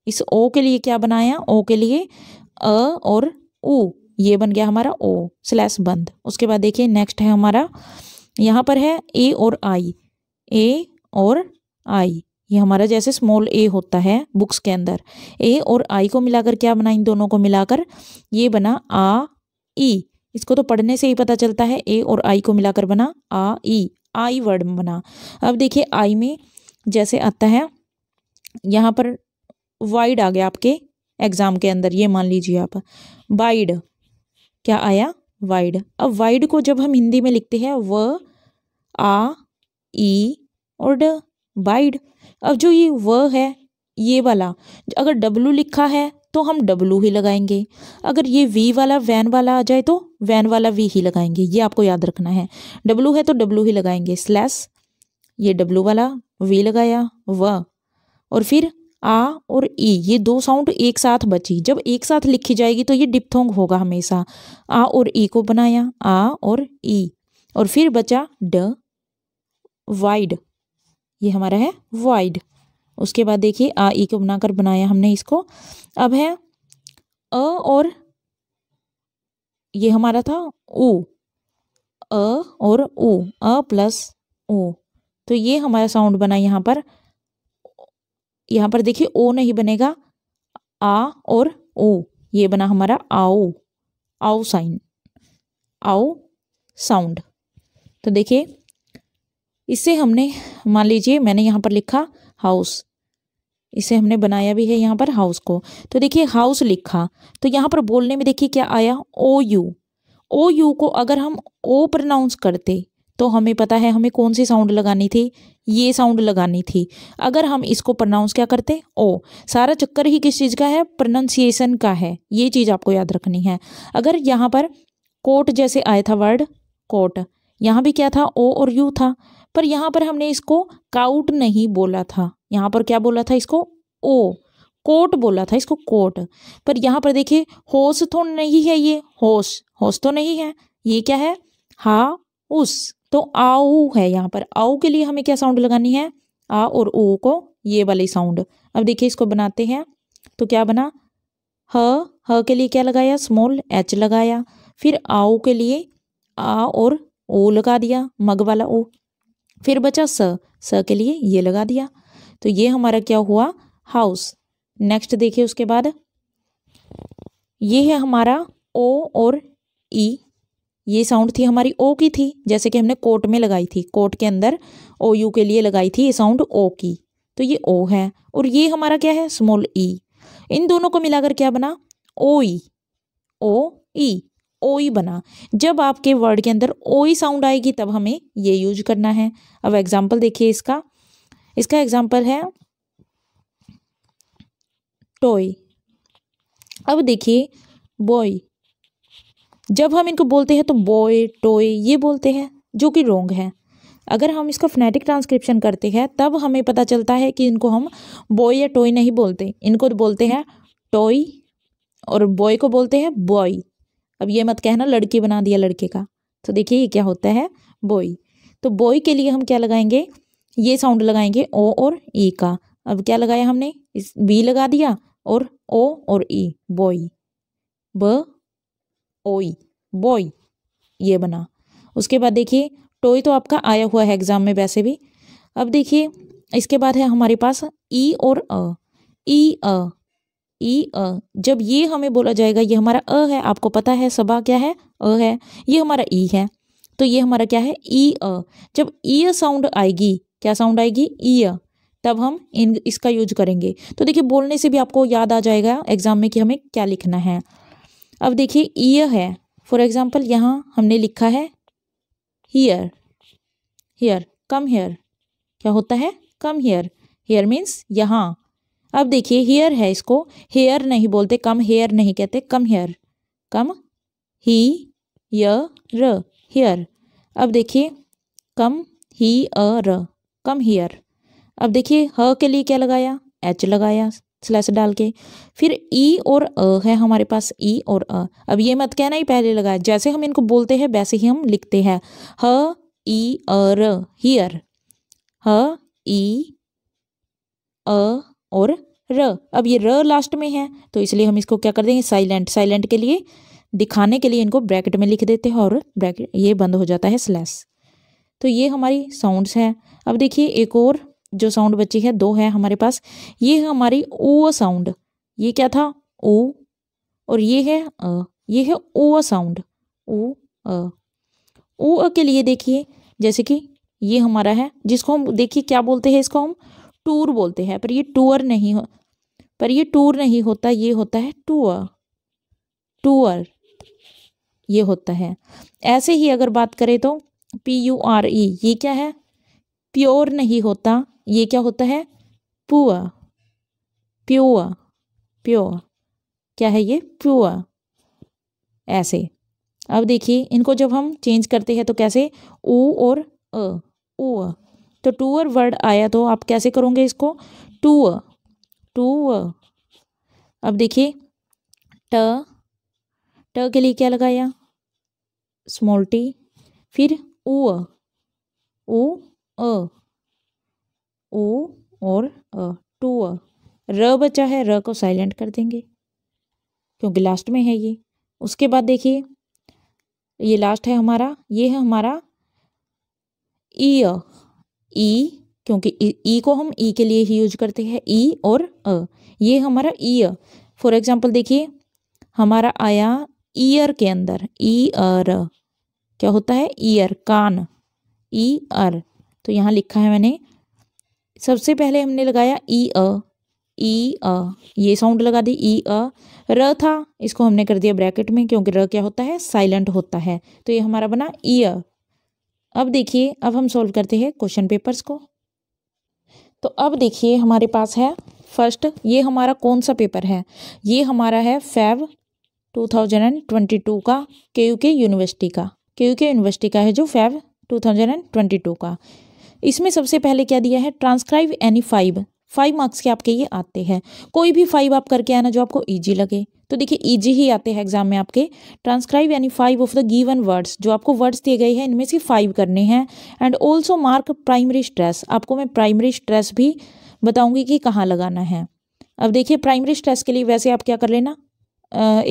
इस ओ के लिए क्या बनाया ओ के लिए अ और ऊ ये बन गया हमारा ओ स्लैश बंद उसके बाद देखिए नेक्स्ट है हमारा यहाँ पर है ए और आई ए और आई ये हमारा जैसे स्मॉल ए होता है बुक्स के अंदर ए और आई को मिलाकर क्या बना इन दोनों को मिलाकर ये बना आ ई e। इसको तो पढ़ने से ही पता चलता है ए और आई को मिलाकर बना आ ई आई वर्ड बना अब देखिए आई में जैसे आता है यहाँ पर वाइड आ गया आपके एग्ज़ाम के अंदर ये मान लीजिए आप वाइड क्या आया वाइड अब वाइड को जब हम हिंदी में लिखते हैं वह आ ई और ड बाइड अब जो ये व है ये वाला अगर डब्लू लिखा है तो हम डब्लू ही लगाएंगे अगर ये वी वाला वैन वाला आ जाए तो वैन वाला वी ही लगाएंगे ये आपको याद रखना है डब्लू है तो डब्लू ही लगाएंगे स्लैस ये डब्लू वाला वी लगाया व और फिर आ और ई ये दो साउंड एक साथ बची जब एक साथ लिखी जाएगी तो ये डिप्थोंग होगा हमेशा आ और ई को बनाया आ और ई और फिर बचा ड वाइड ये हमारा है वाइड उसके बाद देखिए आ ई e को बनाकर बनाया हमने इसको अब है अ और ये हमारा था उ अ और उ अ प्लस उ तो ये हमारा साउंड बना यहाँ पर यहाँ पर देखिए ओ नहीं बनेगा आ और ओ ये बना हमारा आओ आओ साइन आओ साउंड तो देखिए इसे हमने मान लीजिए मैंने यहाँ पर लिखा हाउस इसे हमने बनाया भी है यहाँ पर हाउस को तो देखिए हाउस लिखा तो यहाँ पर बोलने में देखिए क्या आया ओ यू ओ यू को अगर हम ओ प्रनाउंस करते तो हमें पता है हमें कौन सी साउंड लगानी थी ये साउंड लगानी थी अगर हम इसको प्रनाउंस क्या करते ओ सारा चक्कर ही किस चीज़ का है प्रोनाउंसिएशन का है ये चीज़ आपको याद रखनी है अगर यहाँ पर कोट जैसे आया था वर्ड कोट यहाँ भी क्या था ओ और यू था पर यहाँ पर हमने इसको काउट नहीं बोला था यहाँ पर क्या बोला था इसको ओ कोट बोला था इसको कोट पर यहाँ पर देखिए होश तो नहीं है ये होश होश तो नहीं है ये क्या है हा उस तो आउ है यहाँ पर आउ के लिए हमें क्या साउंड लगानी है आ और ओ को ये वाली साउंड अब देखिए इसको बनाते हैं तो क्या बना ह ह के लिए क्या लगाया स्मॉल एच लगाया फिर आउ के लिए आ और ओ लगा दिया मग वाला ओ फिर बचा स स के लिए ये लगा दिया तो ये हमारा क्या हुआ हाउस नेक्स्ट देखिए उसके बाद ये है हमारा ओ और ई e। ये साउंड थी हमारी ओ की थी जैसे कि हमने कोट में लगाई थी कोट के अंदर ओ यू के लिए लगाई थी ये साउंड ओ की तो ये ओ है और ये हमारा क्या है स्मॉल ई e। इन दोनों को मिलाकर क्या बना ओ ई ओ ई ओई बना जब आपके वर्ड के अंदर ओई साउंड आएगी तब हमें ये यूज करना है अब एग्जाम्पल देखिए इसका इसका एग्जाम्पल है टॉय अब देखिए बॉय जब हम इनको बोलते हैं तो बॉय टॉय ये बोलते हैं जो कि रोंग है अगर हम इसका फोनेटिक ट्रांसक्रिप्शन करते हैं तब हमें पता चलता है कि इनको हम बॉय या टॉय नहीं बोलते इनको तो बोलते हैं टॉय और बॉय को बोलते हैं बॉय अब ये मत कहना लड़की बना दिया लड़के का तो देखिए ये क्या होता है बॉय तो बॉय के लिए हम क्या लगाएंगे ये साउंड लगाएंगे ओ और ई का अब क्या लगाया हमने इस बी लगा दिया और ओ और ई बॉय ब ओई बॉय ये बना उसके बाद देखिए टोई तो आपका आया हुआ है एग्ज़ाम में वैसे भी अब देखिए इसके बाद है हमारे पास ई और अ ई अ ई अ जब ये हमें बोला जाएगा ये हमारा अ है आपको पता है सबा क्या है अ है ये हमारा ई है तो ये हमारा क्या है ई अ जब ई साउंड आएगी क्या साउंड आएगी ई अ तब हम इन इसका यूज करेंगे तो देखिए बोलने से भी आपको याद आ जाएगा एग्जाम में कि हमें क्या लिखना है अब देखिए अ है फॉर एग्जाम्पल यहाँ हमने लिखा है हीयर हीयर कम हेयर क्या होता है कम हेयर हेयर मीन्स यहाँ अब देखिए हेयर है इसको हेयर नहीं बोलते कम हेयर नहीं कहते कम हेयर कम ही य र हेयर अब देखिए कम ही अ र कम हेयर अब देखिए ह के लिए क्या लगाया एच लगाया स्लैश डाल के फिर ई e और अ है हमारे पास ई e और अ अब ये मत कहना ही पहले लगाया जैसे हम इनको बोलते हैं वैसे ही हम लिखते हैं ह ई अ र हेयर ह ई अ और र अब ये र लास्ट में है तो इसलिए हम इसको क्या कर देंगे साइलेंट साइलेंट के लिए दिखाने के लिए इनको ब्रैकेट में लिख देते हैं और ब्रैकेट ये बंद हो जाता है स्लैस तो ये हमारी साउंड्स हैं अब देखिए एक और जो साउंड बची है दो है हमारे पास ये है हमारी ओ साउंड ये क्या था ओ और ये है अ ये है ओ साउंड ओ अ ओ अ के लिए देखिए जैसे कि ये हमारा है जिसको हम देखिए क्या बोलते हैं इसको हम टूर बोलते हैं पर ये टूअर नहीं हो पर ये टूर नहीं होता ये होता है टूअर टूअर ये होता है ऐसे ही अगर बात करें तो पी यू आर ई ये क्या है प्योर नहीं होता ये क्या होता है पुआ प्योआ प्योर क्या है ये प्योआ ऐसे अब देखिए इनको जब हम चेंज करते हैं तो कैसे ऊ और अ ओ तो टूअर वर्ड आया तो आप कैसे करोगे इसको टू टू अब देखिए ट ट के लिए क्या लगाया स्मॉल टी फिर उ उ अ उ और अ टू अ र बचा है र को साइलेंट कर देंगे क्योंकि लास्ट में है ये उसके बाद देखिए ये लास्ट है हमारा ये है हमारा ई ई क्योंकि ई को हम ई के लिए ही यूज करते हैं ई और अ ये हमारा ईय फॉर एग्जाम्पल देखिए हमारा आया ईयर के अंदर ई अर क्या होता है ईयर कान ई अर तो यहाँ लिखा है मैंने सबसे पहले हमने लगाया ई अ ई अ ये साउंड लगा दी ई अ र था इसको हमने कर दिया ब्रैकेट में क्योंकि र क्या होता है साइलेंट होता है तो ये हमारा बना ईयर अब देखिए अब हम सॉल्व करते हैं क्वेश्चन पेपर्स को तो अब देखिए हमारे पास है फर्स्ट ये हमारा कौन सा पेपर है ये हमारा है फैब 2022 का के यू के यूनिवर्सिटी का के यू के यूनिवर्सिटी का है जो फैब 2022 का इसमें सबसे पहले क्या दिया है transcribe any five five marks के आपके ये आते हैं कोई भी फाइव आप करके आना जो आपको ईजी लगे तो देखिए ईजी ही आते हैं एग्जाम में आपके ट्रांसक्राइब यानी five of the given words जो आपको वर्ड्स दिए गए हैं इनमें से फाइव करने हैं and also mark primary stress आपको मैं प्राइमरी स्ट्रेस भी बताऊंगी कि कहाँ लगाना है अब देखिए प्राइमरी स्ट्रेस के लिए वैसे आप क्या कर लेना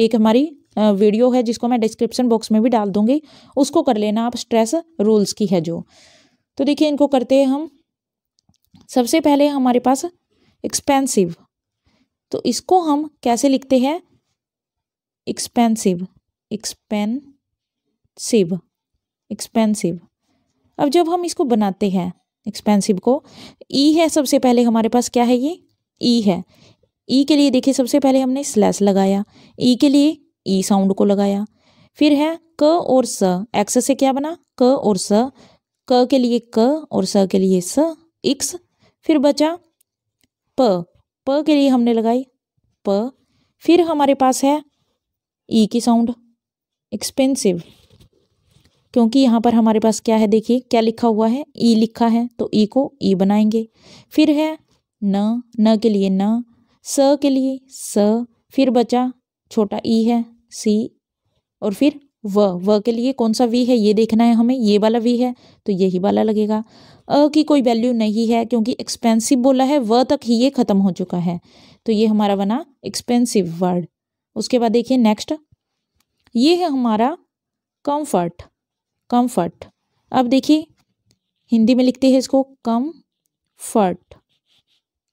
एक हमारी वीडियो है जिसको मैं डिस्क्रिप्शन बॉक्स में भी डाल दूंगी उसको कर लेना आप स्ट्रेस रूल्स की है जो तो देखिए इनको करते हैं हम सबसे पहले हमारे पास एक्सपेंसिव तो इसको हम कैसे लिखते हैं एक्सपेंसिव एक्सपेंसिव एक्सपेंसिव अब जब हम इसको बनाते हैं एक्सपेंसिव को ई e है सबसे पहले हमारे पास क्या है ये ई e है ई e के लिए देखिए सबसे पहले हमने स्लैश लगाया ई के लिए ई साउंड को लगाया फिर है क और स एक्स से क्या बना क और स क के लिए क और स के लिए स इक्स फिर बचा प प के लिए हमने लगाई प फिर हमारे पास है ई e की साउंड एक्सपेंसिव क्योंकि यहाँ पर हमारे पास क्या है देखिए क्या लिखा हुआ है ई e लिखा है तो ई e को ई बनाएंगे फिर है न न के लिए न स के लिए स फिर बचा छोटा ई है सी और फिर व व के लिए कौन सा वी है ये देखना है हमें ये वाला वी है तो यही वाला लगेगा अ की कोई वैल्यू नहीं है क्योंकि एक्सपेंसिव बोला है व तक ही ये ख़त्म हो चुका है तो ये हमारा बना एक्सपेंसिव वर्ड उसके बाद देखिए नेक्स्ट ये है हमारा कंफर्ट कंफर्ट अब देखिए हिंदी में लिखते हैं इसको कम फर्ट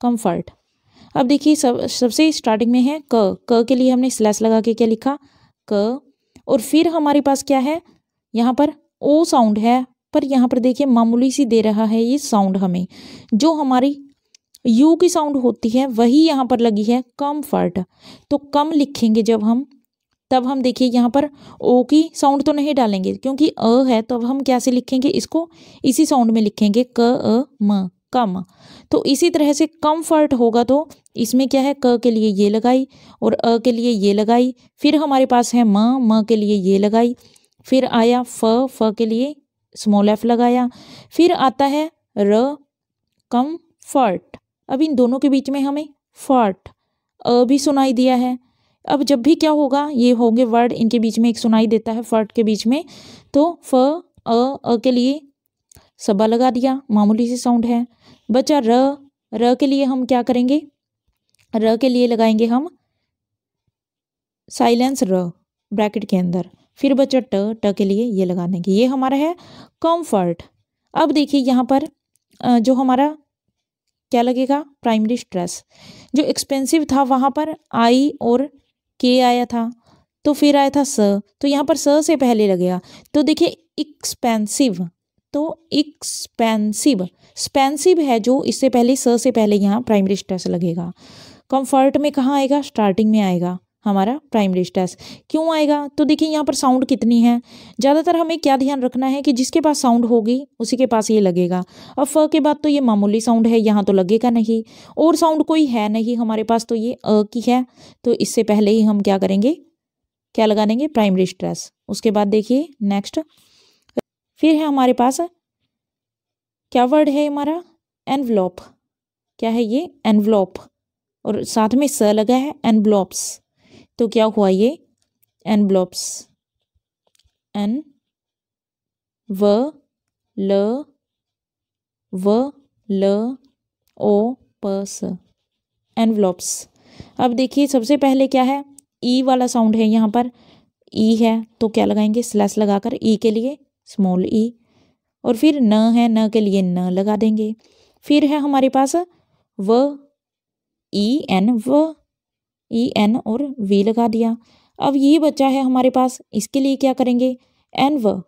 कम्फर्ट अब देखिए सब सबसे स्टार्टिंग में है क क के लिए हमने स्लैश लगा के क्या लिखा क और फिर हमारे पास क्या है यहाँ पर ओ साउंड है पर यहाँ पर देखिए मामूली सी दे रहा है ये साउंड हमें जो हमारी यू की साउंड होती है वही यहाँ पर लगी है कम्फर्ट तो कम लिखेंगे जब हम तब हम देखिए यहाँ पर ओ की साउंड तो नहीं डालेंगे क्योंकि अ है तो अब हम क्या से लिखेंगे इसको इसी साउंड में लिखेंगे क अ म कम तो इसी तरह से कम्फर्ट होगा तो इसमें क्या है क के लिए ये लगाई और अ के लिए ये लगाई फिर हमारे पास है म म के लिए ये लगाई फिर आया फ फ के लिए स्मॉल एफ लगाया फिर आता है र कम्फर्ट अब इन दोनों के बीच में हमें फर्ट अ भी सुनाई दिया है अब जब भी क्या होगा ये होंगे वर्ड इनके बीच में एक सुनाई देता है फर्ट के बीच में तो फ अ अ के लिए सबा लगा दिया मामूली सी साउंड है बचा र र के लिए हम क्या करेंगे र के लिए लगाएंगे हम साइलेंस र ब्रैकेट के अंदर फिर बचा ट ट के लिए ये लगा देंगे ये हमारा है कम्फर्ट अब देखिए यहाँ पर जो हमारा क्या लगेगा प्राइमरी स्ट्रेस जो एक्सपेंसिव था वहाँ पर आई और के आया था तो फिर आया था स तो यहाँ पर स से पहले लगेगा तो देखिए एक्सपेंसिव तो एक्सपेंसिव स्पेंसिव है जो इससे पहले स से पहले यहाँ प्राइमरी स्ट्रेस लगेगा कंफर्ट में कहाँ आएगा स्टार्टिंग में आएगा हमारा प्राइमरी स्ट्रेस क्यों आएगा तो देखिए यहाँ पर साउंड कितनी है ज़्यादातर हमें क्या ध्यान रखना है कि जिसके पास साउंड होगी उसी के पास ये लगेगा अब फ के बाद तो ये मामूली साउंड है यहाँ तो लगेगा नहीं और साउंड कोई है नहीं हमारे पास तो ये अ की है तो इससे पहले ही हम क्या करेंगे क्या लगा देंगे प्राइमरी स्ट्रेस उसके बाद देखिए नेक्स्ट फिर है हमारे पास क्या वर्ड है हमारा एनवलॉप क्या है ये एनवलॉप और साथ में स लगा है एनवलॉप्स तो क्या हुआ ये ब्लॉप्स एन व ल व ल ओ प स ब्लॉप्स अब देखिए सबसे पहले क्या है ई e वाला साउंड है यहाँ पर ई e है तो क्या लगाएंगे स्लैस लगाकर ई e के लिए स्मॉल ई और फिर न है न के लिए न लगा देंगे फिर है हमारे पास व ई एन व ई एन और वी लगा दिया अब ये बचा है हमारे पास इसके लिए क्या करेंगे एन व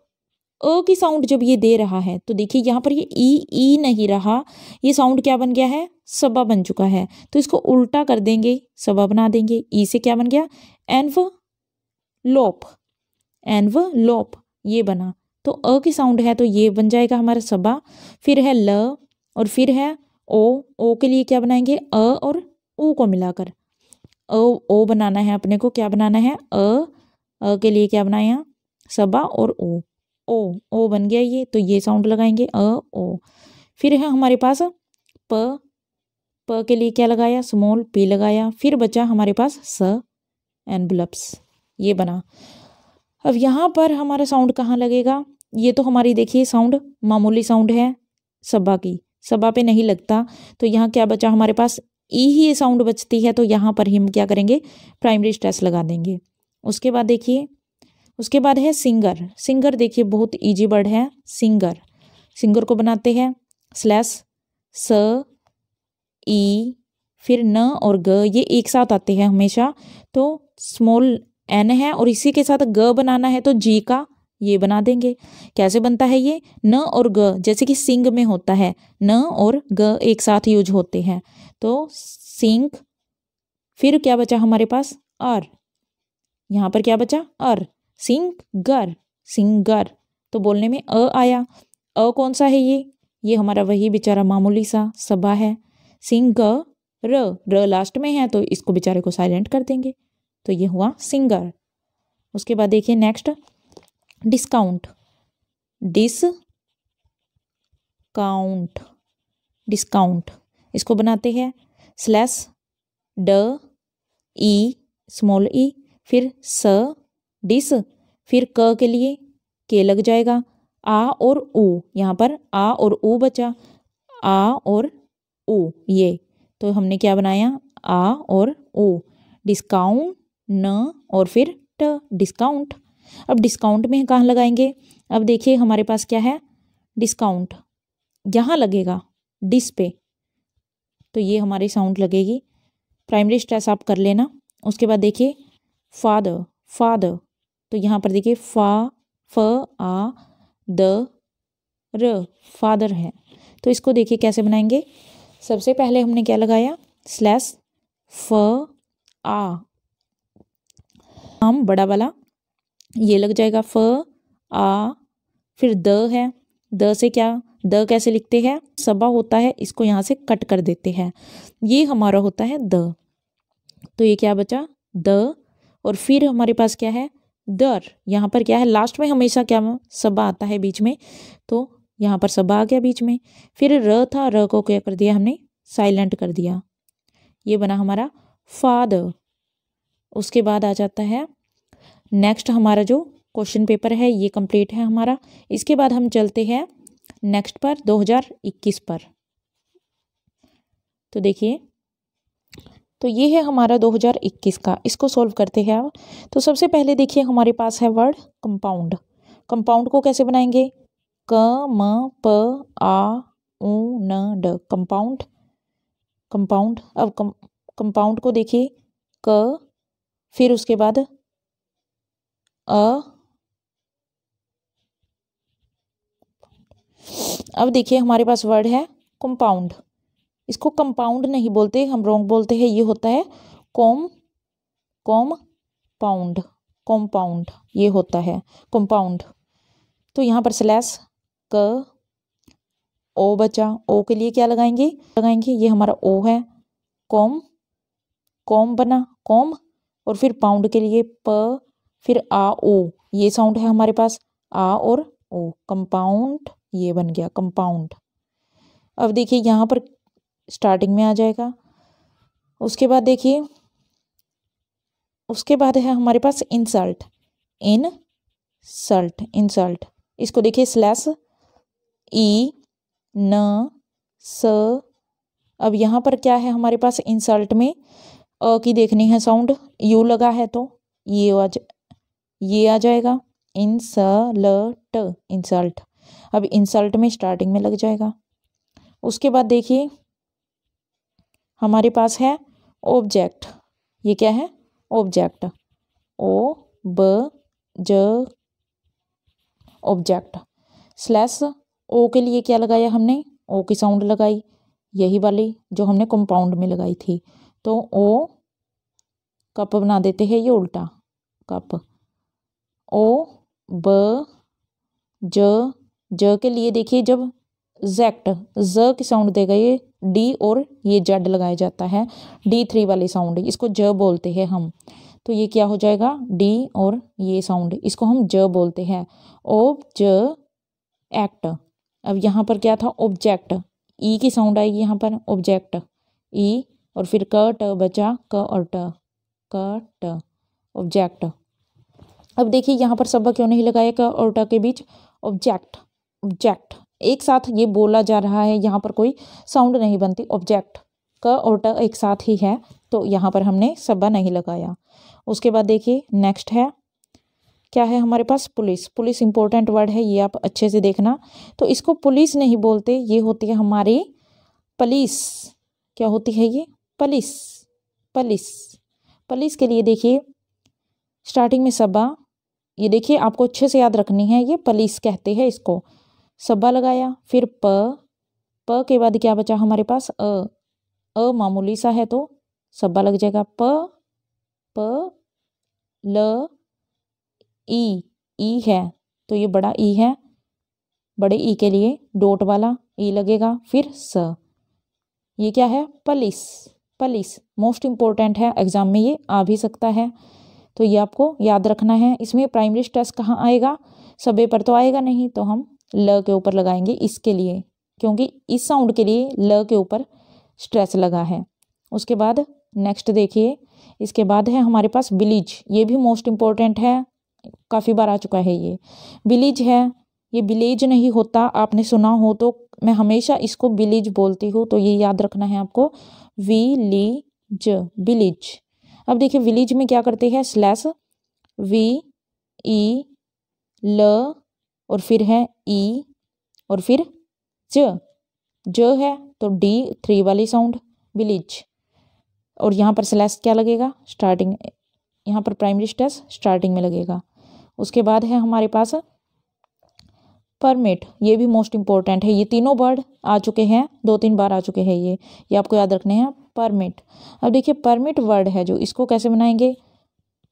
अ की साउंड जब ये दे रहा है तो देखिए यहाँ पर ये ई ई नहीं रहा ये साउंड क्या बन गया है सबा बन चुका है तो इसको उल्टा कर देंगे सबा बना देंगे ई से क्या बन गया एनव लोप एनव लोप ये बना तो अ की साउंड है तो ये बन जाएगा हमारा सबा फिर है ल और फिर है ओ ओ के लिए क्या बनाएंगे अ और ऊ को मिलाकर अ ओ बनाना है अपने को क्या बनाना है अ अ के लिए क्या बनाया सबा और ओ ओ ओ बन गया ये तो ये साउंड लगाएंगे अ ओ फिर है हमारे पास प प के लिए क्या लगाया स्मॉल पी लगाया फिर बचा हमारे पास स एनवलप्स ये बना अब यहाँ पर हमारा साउंड कहाँ लगेगा ये तो हमारी देखिए साउंड मामूली साउंड है सबा की सबा पे नहीं लगता तो यहाँ क्या बचा हमारे पास ई ही साउंड बचती है तो यहाँ पर हम क्या करेंगे प्राइमरी स्ट्रेस लगा देंगे उसके बाद देखिए उसके बाद है सिंगर सिंगर देखिए बहुत ईजी वर्ड है सिंगर सिंगर को बनाते हैं स्लैस स ई फिर न और ग ये एक साथ आते हैं हमेशा तो स्मॉल एन है और इसी के साथ ग बनाना है तो जी का ये बना देंगे कैसे बनता है ये न और ग जैसे कि सिंग में होता है न और ग एक साथ यूज होते हैं तो सिंग फिर क्या बचा हमारे पास अर यहाँ पर क्या बचा अर सिंग गर सिंगर तो बोलने में अ आया अ कौन सा है ये ये हमारा वही बेचारा मामूली सा सबा है सिंग र र लास्ट में है तो इसको बेचारे को साइलेंट कर देंगे तो ये हुआ सिंगर उसके बाद देखिए next discount dis count discount इसको बनाते हैं स्लैस ड ई स्मॉल ई फिर स डिस फिर क के लिए के लग जाएगा आ और ऊ यहाँ पर आ और ऊ बचा आ और ऊ ये तो हमने क्या बनाया आ और ऊ डिस्काउंट न और फिर ट डिस्काउंट अब डिस्काउंट में कहाँ लगाएंगे अब देखिए हमारे पास क्या है डिस्काउंट यहाँ लगेगा डिस पे तो ये हमारी साउंड लगेगी प्राइमरी स्ट्रेस आप कर लेना उसके बाद देखिए फादर फादर तो यहाँ पर देखिए फा फ आ द र फादर है तो इसको देखिए कैसे बनाएंगे सबसे पहले हमने क्या लगाया स्लैस फ आ हम बड़ा वाला ये लग जाएगा फ आ फिर द है द से क्या द कैसे लिखते हैं सबा होता है इसको यहाँ से कट कर देते हैं ये हमारा होता है द तो ये क्या बचा द और फिर हमारे पास क्या है दर यहाँ पर क्या है लास्ट में हमेशा क्या सबा आता है बीच में तो यहाँ पर सबा आ गया बीच में फिर र था र को क्या कर दिया हमने साइलेंट कर दिया ये बना हमारा फाद उसके बाद आ जाता है नेक्स्ट हमारा जो क्वेश्चन पेपर है ये कंप्लीट है हमारा इसके बाद हम चलते हैं नेक्स्ट पर 2021 पर तो देखिए तो ये है हमारा 2021 का इसको सॉल्व करते हैं अब तो सबसे पहले देखिए हमारे पास है वर्ड कंपाउंड कंपाउंड को कैसे बनाएंगे क म प आ ऊ न ड कंपाउंड कंपाउंड अब कम कंपाउंड को देखिए क फिर उसके बाद अ अब देखिए हमारे पास वर्ड है कंपाउंड इसको कंपाउंड नहीं बोलते हम रोंग बोलते हैं ये होता है कॉम कॉम पाउंड कॉम्पाउंड ये होता है कंपाउंड तो यहाँ पर स्लैस क ओ बचा ओ के लिए क्या लगाएंगे लगाएंगे ये हमारा ओ है कॉम कॉम बना कॉम और फिर पाउंड के लिए प फिर आ ओ ये साउंड है हमारे पास आ और ओ कंपाउंड ये बन गया कंपाउंड अब देखिए यहाँ पर स्टार्टिंग में आ जाएगा उसके बाद देखिए उसके बाद है हमारे पास इंसल्ट इन सल्ट इंसल्ट इसको देखिए स्लैस ई न स अब यहाँ पर क्या है हमारे पास इंसल्ट में अ की देखनी है साउंड यू लगा है तो ये आ ये आ जाएगा ट इंसल्ट अब इंसल्ट में स्टार्टिंग में लग जाएगा उसके बाद देखिए हमारे पास है ऑब्जेक्ट ये क्या है ऑब्जेक्ट ओ ब ज ऑब्जेक्ट स्लैश ओ के लिए क्या लगाया हमने ओ की साउंड लगाई यही वाली जो हमने कंपाउंड में लगाई थी तो ओ कप बना देते हैं ये उल्टा कप ओ ब ज ज के लिए देखिए जब जैक्ट ज के साउंड देगा ये डी और ये जड लगाया जाता है डी थ्री वाली साउंड इसको ज बोलते हैं हम तो ये क्या हो जाएगा डी और ये साउंड इसको हम ज बोलते हैं ओब ज एक्ट अब यहाँ पर क्या था ऑब्जेक्ट ई e की साउंड आएगी यहाँ पर ऑब्जेक्ट ई e और फिर क ट बचा क और ट क ट ऑब्जेक्ट अब देखिए यहाँ पर सबक क्यों नहीं लगाया का ट के बीच ऑब्जेक्ट ऑब्जेक्ट एक साथ ये बोला जा रहा है यहाँ पर कोई साउंड नहीं बनती ऑब्जेक्ट का और एक साथ ही है तो यहाँ पर हमने सब्बा नहीं लगाया उसके बाद देखिए नेक्स्ट है क्या है हमारे पास पुलिस पुलिस इंपॉर्टेंट वर्ड है ये आप अच्छे से देखना तो इसको पुलिस नहीं बोलते ये होती है हमारी पुलिस क्या होती है ये पुलिस पुलिस पुलिस के लिए देखिए स्टार्टिंग में सबा ये देखिए आपको अच्छे से याद रखनी है ये पलिस कहते हैं इसको सब्बा लगाया फिर प प के बाद क्या बचा हमारे पास अ अ मामूली सा है तो सब्बा लग जाएगा प प ल ई ई है तो ये बड़ा ई है बड़े ई के लिए डोट वाला ई लगेगा फिर स ये क्या है पलिस पलिस मोस्ट इम्पोर्टेंट है एग्ज़ाम में ये आ भी सकता है तो ये आपको याद रखना है इसमें प्राइमरी स्ट्रेस कहाँ आएगा सभी पर तो आएगा नहीं तो हम ल के ऊपर लगाएंगे इसके लिए क्योंकि इस साउंड के लिए ल के ऊपर स्ट्रेस लगा है उसके बाद नेक्स्ट देखिए इसके बाद है हमारे पास बिलीज ये भी मोस्ट इम्पॉर्टेंट है काफ़ी बार आ चुका है ये बिलीज है ये बिलीज नहीं होता आपने सुना हो तो मैं हमेशा इसको बिलीज बोलती हूँ तो ये याद रखना है आपको वी ली ज बिलीज अब देखिए विलेज में क्या करते हैं स्लैस वी ई ल और फिर है ई e, और फिर ज ज है तो डी थ्री वाली साउंड विलेज और यहाँ पर स्लैस क्या लगेगा स्टार्टिंग यहाँ पर प्राइमरी स्टेस स्टार्टिंग में लगेगा उसके बाद है हमारे पास परमिट ये भी मोस्ट इम्पॉर्टेंट है ये तीनों वर्ड आ चुके हैं दो तीन बार आ चुके हैं ये ये आपको याद रखने हैं परमिट अब देखिए परमिट वर्ड है जो इसको कैसे बनाएंगे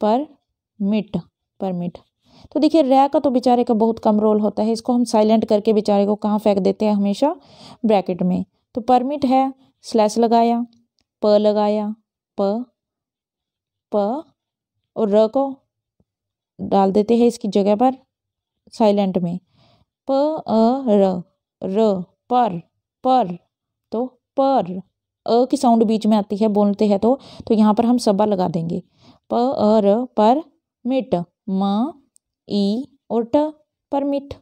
परमिट परमिट तो देखिए रै का तो बेचारे का बहुत कम रोल होता है इसको हम साइलेंट करके बेचारे को कहाँ फेंक देते हैं हमेशा ब्रैकेट में तो परमिट है स्लैश लगाया प लगाया प प और र को डाल देते हैं इसकी जगह पर साइलेंट में प अ र र पर पर तो पर अ की साउंड बीच में आती है बोलते हैं तो तो यहाँ पर हम सबा लगा देंगे प अर पर मिट म ई और ट परमिट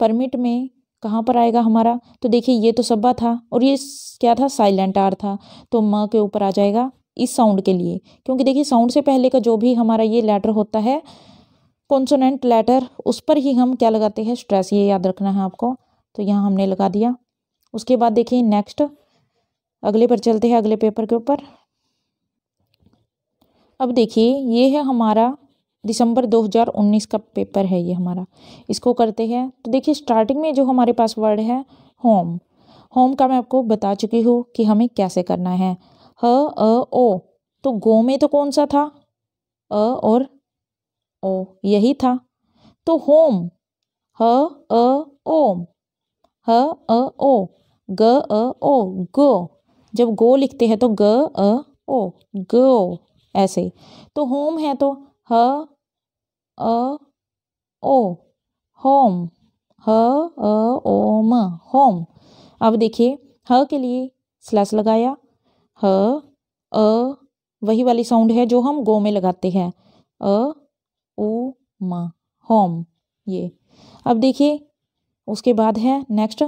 परमिट में कहाँ पर आएगा हमारा तो देखिए ये तो सब्बा था और ये क्या था साइलेंट आर था तो म के ऊपर आ जाएगा इस साउंड के लिए क्योंकि देखिए साउंड से पहले का जो भी हमारा ये लेटर होता है कॉन्सोनेंट लेटर उस पर ही हम क्या लगाते हैं स्ट्रेस ये याद रखना है आपको तो यहाँ हमने लगा दिया उसके बाद देखिए नेक्स्ट अगले पर चलते हैं अगले पेपर के ऊपर अब देखिए ये है हमारा दिसंबर 2019 का पेपर है ये हमारा इसको करते हैं तो देखिए स्टार्टिंग में जो हमारे पास वर्ड है होम होम का मैं आपको बता चुकी हूँ कि हमें कैसे करना है ह अ ओ तो गो में तो कौन सा था अ और ओ यही था तो होम ह अ ओम ह अ ओ ग अ ओ गो जब गो लिखते हैं तो ग अ ओ गो ऐसे तो होम है तो ह अ ओ होम ह अ ओ म होम अब देखिए ह के लिए स्लैश लगाया ह अ वही वाली साउंड है जो हम गो में लगाते हैं अ उ म होम ये अब देखिए उसके बाद है नेक्स्ट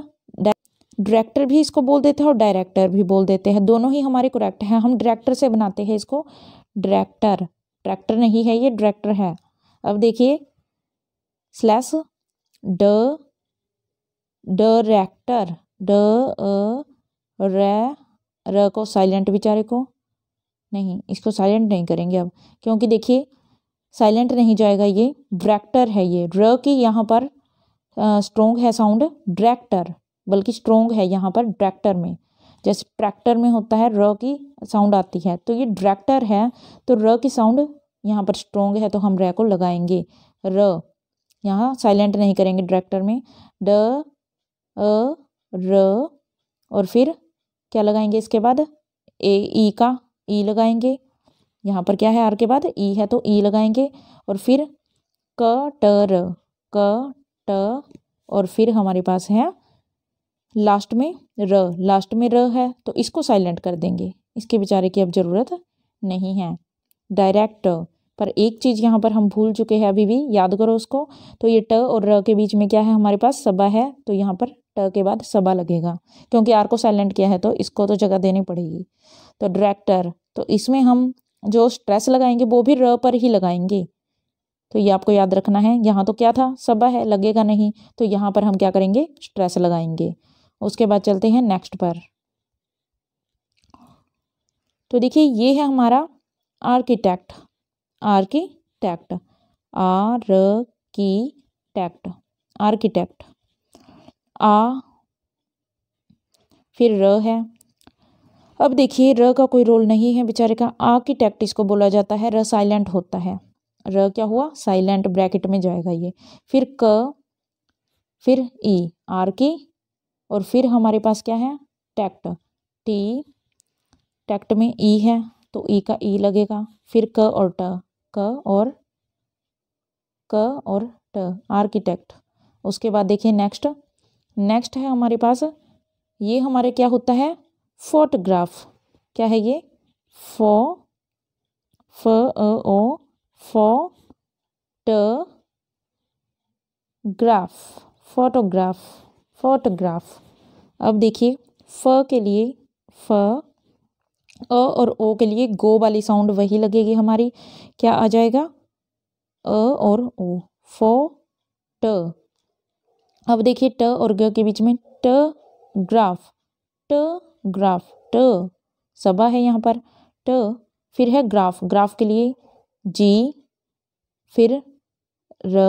डायरेक्टर भी इसको बोल देते हैं और डायरेक्टर भी बोल देते हैं दोनों ही हमारे करेक्ट हैं हम डायरेक्टर से बनाते हैं इसको डायरेक्टर ट्रैक्टर नहीं है ये डायरेक्टर है अब देखिए स्लैश ड डायरेक्टर ड रे र को साइलेंट बेचारे को नहीं इसको साइलेंट नहीं करेंगे अब क्योंकि देखिए साइलेंट नहीं जाएगा ये डायरेक्टर है ये र की यहाँ पर स्ट्रोंग है साउंड डायरेक्टर बल्कि स्ट्रोंग है यहाँ पर ट्रैक्टर में जैसे ट्रैक्टर में होता है र की साउंड आती है तो ये ट्रैक्टर है तो र की साउंड यहाँ पर स्ट्रोंग है तो हम र को लगाएंगे र यहाँ साइलेंट नहीं करेंगे ट्रैक्टर में ड अ र और फिर क्या लगाएंगे इसके बाद ए ई का ई लगाएंगे यहाँ पर क्या है आर के बाद ई है तो ई लगाएंगे और फिर क ट र क ट और फिर हमारे पास है लास्ट में र लास्ट में र है तो इसको साइलेंट कर देंगे इसके बेचारे की अब ज़रूरत नहीं है डायरेक्ट पर एक चीज़ यहाँ पर हम भूल चुके हैं अभी भी याद करो उसको तो ये ट और र के बीच में क्या है हमारे पास सबा है तो यहाँ पर ट के बाद सबा लगेगा क्योंकि आर को साइलेंट किया है तो इसको तो जगह देनी पड़ेगी तो डायरेक्टर तो इसमें हम जो स्ट्रेस लगाएंगे वो भी र पर ही लगाएंगे तो ये आपको याद रखना है यहाँ तो क्या था सबा है लगेगा नहीं तो यहाँ पर हम क्या करेंगे स्ट्रेस लगाएंगे उसके बाद चलते हैं नेक्स्ट पर तो देखिए ये है हमारा architect architect architect architect आ फिर र है अब देखिए र का कोई रोल नहीं है बेचारे का आर्किटेक्ट इसको बोला जाता है र साइलेंट होता है र क्या हुआ साइलेंट ब्रैकेट में जाएगा ये फिर क फिर ई आर की और फिर हमारे पास क्या है टैक्ट टी टैक्ट में ई e है तो ई e का ई e लगेगा फिर क और ट क और क और ट आर्किटेक्ट उसके बाद देखिए नेक्स्ट नेक्स्ट है हमारे पास ये हमारे क्या होता है फोटोग्राफ क्या है ये फो फ ओ फो ट ग्राफ फोटोग्राफ फोटोग्राफ अब देखिए फ के लिए फ अ और ओ के लिए गो वाली साउंड वही लगेगी हमारी क्या आ जाएगा अ और ओ फो ट अब देखिए ट और ग के बीच में ट ग्राफ ट ग्राफ ट सबा है यहाँ पर ट फिर है ग्राफ ग्राफ के लिए जी फिर र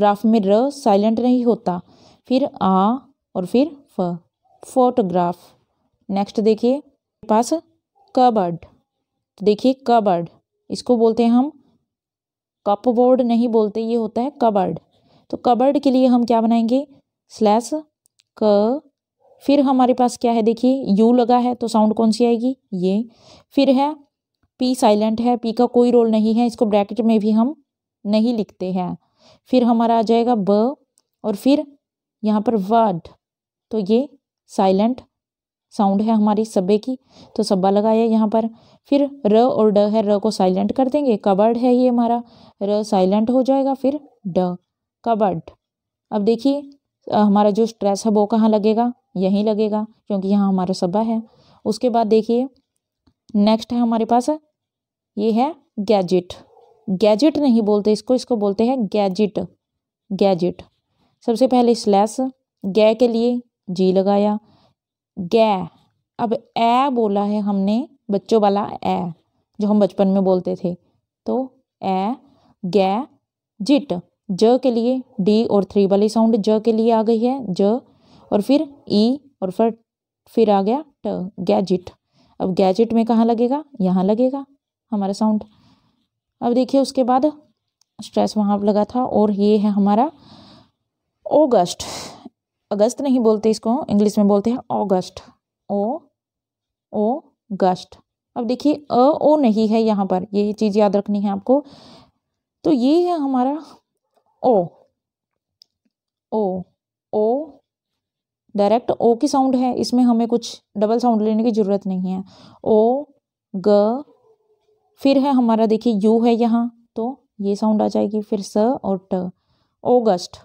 ग्राफ में र साइलेंट नहीं होता फिर आ और फिर फ फोटोग्राफ नेक्स्ट देखिए पास कबर्ड तो देखिए कबर्ड इसको बोलते हैं हम कपबोर्ड नहीं बोलते ये होता है कबर्ड तो कबर्ड के लिए हम क्या बनाएंगे स्लैश क फिर हमारे पास क्या है देखिए यू लगा है तो साउंड कौन सी आएगी ये फिर है पी साइलेंट है पी का कोई रोल नहीं है इसको ब्रैकेट में भी हम नहीं लिखते हैं फिर हमारा आ जाएगा ब और फिर यहाँ पर वर्ड तो ये साइलेंट साउंड है हमारी सब्बे की तो सब्बा लगाया यहाँ पर फिर र और ड है र को साइलेंट कर देंगे कबर्ड है ये हमारा र साइलेंट हो जाएगा फिर ड कबर्ड अब देखिए हमारा जो स्ट्रेस है वो कहाँ लगेगा यहीं लगेगा क्योंकि यहाँ हमारा सब्बा है उसके बाद देखिए नेक्स्ट है हमारे पास ये है गैजेट गैजेट नहीं बोलते इसको इसको बोलते हैं गैजेट गैजेट सबसे पहले स्लैस गै के लिए जी लगाया गै अब ए बोला है हमने बच्चों वाला ए जो हम बचपन में बोलते थे तो ए गै जिट ज के लिए डी और थ्री वाली साउंड ज के लिए आ गई है ज और फिर ई और फिर फिर आ गया ट गैजिट अब गैजिट में कहाँ लगेगा यहाँ लगेगा हमारा साउंड अब देखिए उसके बाद स्ट्रेस वहाँ पर लगा था और ये है हमारा ऑगस्ट अगस्त नहीं बोलते इसको इंग्लिश में बोलते हैं ऑगस्ट ओ ओ गस्ट अब देखिए अ ओ नहीं है यहाँ पर ये चीज़ याद रखनी है आपको तो ये है हमारा ओ ओ ओ डायरेक्ट ओ की साउंड है इसमें हमें कुछ डबल साउंड लेने की ज़रूरत नहीं है ओ ग फिर है हमारा देखिए यू है यहाँ तो ये साउंड आ जाएगी फिर स और ट ओगस्ट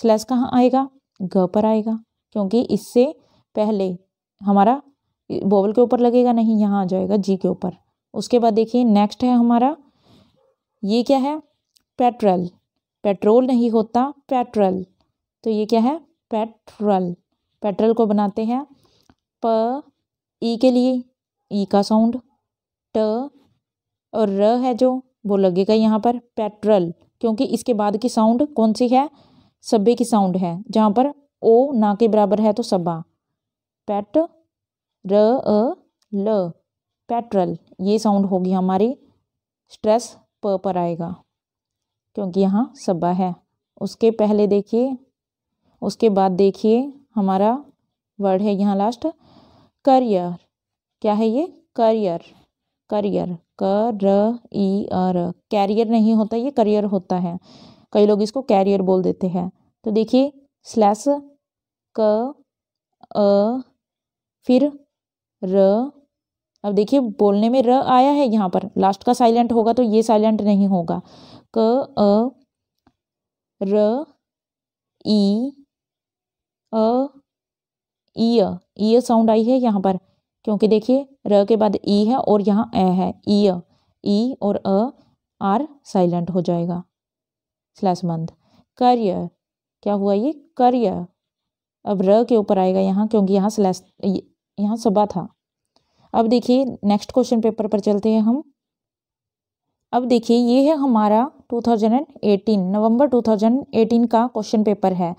स्लैस कहाँ आएगा ग पर आएगा क्योंकि इससे पहले हमारा बोवल के ऊपर लगेगा नहीं यहाँ आ जाएगा जी के ऊपर उसके बाद देखिए नेक्स्ट है हमारा ये क्या है पेट्रल पेट्रोल नहीं होता पेट्रल तो ये क्या है पेट्रल पेट्रल को बनाते हैं प ई e के लिए ई e का साउंड ट और र है जो वो लगेगा यहाँ पर पेट्रल क्योंकि इसके बाद की साउंड कौन सी है सब्बे की साउंड है जहाँ पर ओ ना के बराबर है तो सब्बा पेट र अ ल पेट्रल ये साउंड होगी हमारी स्ट्रेस प पर आएगा क्योंकि यहाँ सब्बा है उसके पहले देखिए उसके बाद देखिए हमारा वर्ड है यहाँ लास्ट करियर क्या है ये करियर करियर कर ई आर कैरियर नहीं होता ये करियर होता है कई लोग इसको कैरियर बोल देते हैं तो देखिए स्लैस क अ फिर र अब देखिए बोलने में र आया है यहाँ पर लास्ट का साइलेंट होगा तो ये साइलेंट नहीं होगा क अ र ई अ ईय ईय साउंड आई है यहाँ पर क्योंकि देखिए र के बाद ई है और यहाँ ए है ईय ई और अ आर साइलेंट हो जाएगा स्लैश मंद कर्य क्या हुआ ये करियर अब र के ऊपर आएगा यहाँ क्योंकि यहाँ स्लैश यहाँ सुबह था अब देखिए नेक्स्ट क्वेश्चन पेपर पर चलते हैं हम अब देखिए ये है हमारा 2018 नवंबर 2018 का क्वेश्चन पेपर है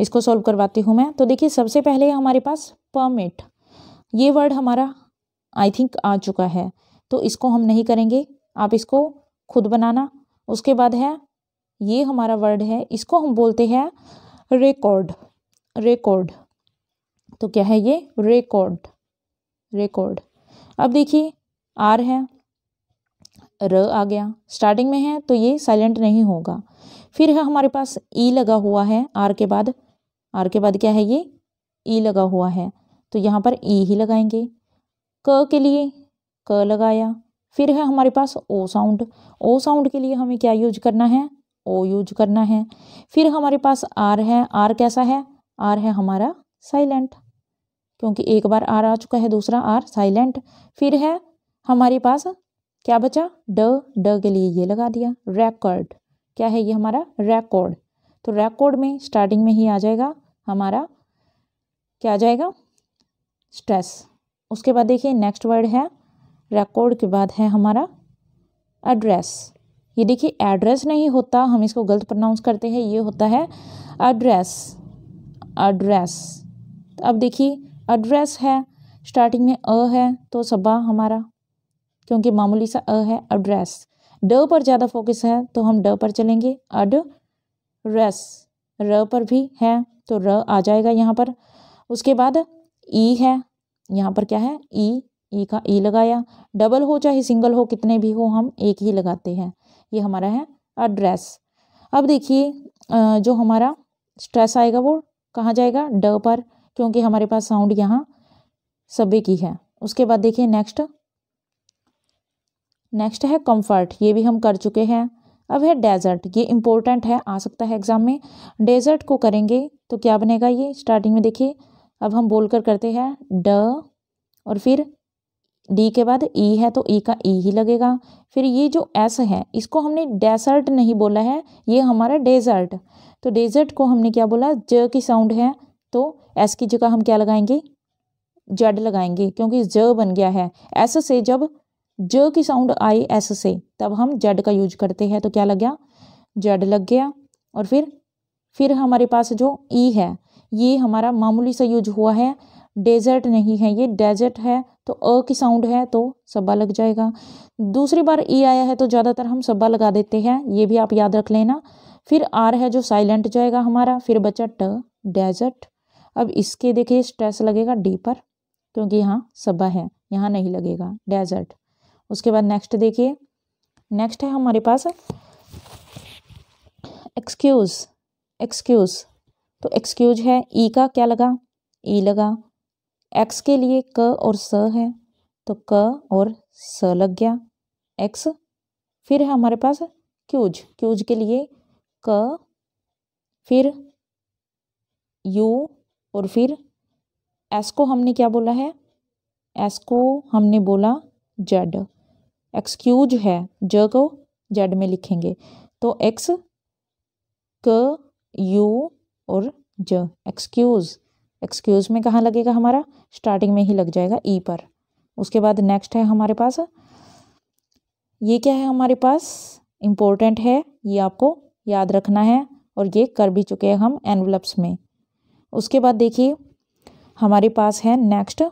इसको सॉल्व करवाती हूँ मैं तो देखिए सबसे पहले हमारे पास परमिट ये वर्ड हमारा आई थिंक आ चुका है तो इसको हम नहीं करेंगे आप इसको खुद बनाना उसके बाद है ये हमारा वर्ड है इसको हम बोलते हैं रिकॉर्ड रिकॉर्ड तो क्या है ये रिकॉर्ड रिकॉर्ड अब देखिए आर है र आ गया स्टार्टिंग में है तो ये साइलेंट नहीं होगा फिर है हमारे पास ई e लगा हुआ है आर के बाद आर के बाद क्या है ये ई e लगा हुआ है तो यहाँ पर ई e ही लगाएंगे क के लिए क लगाया फिर है हमारे पास ओ साउंड ओ साउंड के लिए हमें क्या यूज करना है ओ यूज करना है फिर हमारे पास आर है आर कैसा है आर है हमारा साइलेंट क्योंकि एक बार आर आ चुका है दूसरा आर साइलेंट फिर है हमारे पास क्या बचा ड ड के लिए ये लगा दिया रेकॉर्ड क्या है ये हमारा रेकॉर्ड तो रेकॉर्ड में स्टार्टिंग में ही आ जाएगा हमारा क्या आ जाएगा स्ट्रेस उसके बाद देखिए नेक्स्ट वर्ड है रेकॉर्ड के बाद है हमारा एड्रेस ये देखिए एड्रेस नहीं होता हम इसको गलत प्रोनाउंस करते हैं ये होता है एड्रेस एड्रेस अब देखिए एड्रेस है स्टार्टिंग में अ है तो सबा हमारा क्योंकि मामूली सा अ है एड्रेस ड पर ज़्यादा फोकस है तो हम ड पर चलेंगे अड रस र पर भी है तो र आ जाएगा यहाँ पर उसके बाद ई है यहाँ पर क्या है ई ई का ई लगाया डबल हो चाहे सिंगल हो कितने भी हो हम एक ही लगाते हैं ये हमारा है अड्रेस अब देखिए जो हमारा स्ट्रेस आएगा वो कहाँ जाएगा ड पर क्योंकि हमारे पास साउंड यहाँ सबे की है उसके बाद देखिए नेक्स्ट नेक्स्ट है कंफर्ट ये भी हम कर चुके हैं अब है डेजर्ट ये इम्पोर्टेंट है आ सकता है एग्ज़ाम में डेजर्ट को करेंगे तो क्या बनेगा ये स्टार्टिंग में देखिए अब हम बोलकर करते हैं ड और फिर डी के बाद ई है तो ई का ई ही लगेगा फिर ये जो एस है इसको हमने डेसर्ट नहीं बोला है ये हमारा डेजर्ट तो डेजर्ट को हमने क्या बोला ज की साउंड है तो एस की जगह हम क्या लगाएंगे जड लगाएंगे क्योंकि ज बन गया है एस से जब ज की साउंड आई एस से तब हम जेड का यूज करते हैं तो क्या लग गया जेड लग गया और फिर फिर हमारे पास जो ई है ये हमारा मामूली सा यूज हुआ है डेजर्ट नहीं है ये डेजर्ट है तो अ की साउंड है तो सब्बा लग जाएगा दूसरी बार ई e आया है तो ज़्यादातर हम सब्बा लगा देते हैं ये भी आप याद रख लेना फिर आर है जो साइलेंट जाएगा हमारा फिर बचा ट डेजर्ट अब इसके देखिए स्ट्रेस लगेगा डी पर क्योंकि यहाँ सब्बा है यहाँ नहीं लगेगा डेजर्ट उसके बाद नेक्स्ट देखिए नेक्स्ट है हमारे पास एक्सक्यूज़ एक्सक्यूज़ तो एक्सक्यूज है ई e का क्या लगा ई e लगा एक्स के लिए क और स है तो क और स लग गया एक्स फिर है हमारे पास क्यूज क्यूज के लिए क फिर यू और फिर एस को हमने क्या बोला है एस को हमने बोला जेड एक्सक्यूज है ज को जेड में लिखेंगे तो एक्स क यू और ज एक्सक्यूज़ एक्सक्यूज़ में कहाँ लगेगा हमारा स्टार्टिंग में ही लग जाएगा ई e पर उसके बाद नेक्स्ट है हमारे पास ये क्या है हमारे पास इम्पोर्टेंट है ये आपको याद रखना है और ये कर भी चुके हैं हम एनवलप्स में उसके बाद देखिए हमारे पास है नेक्स्ट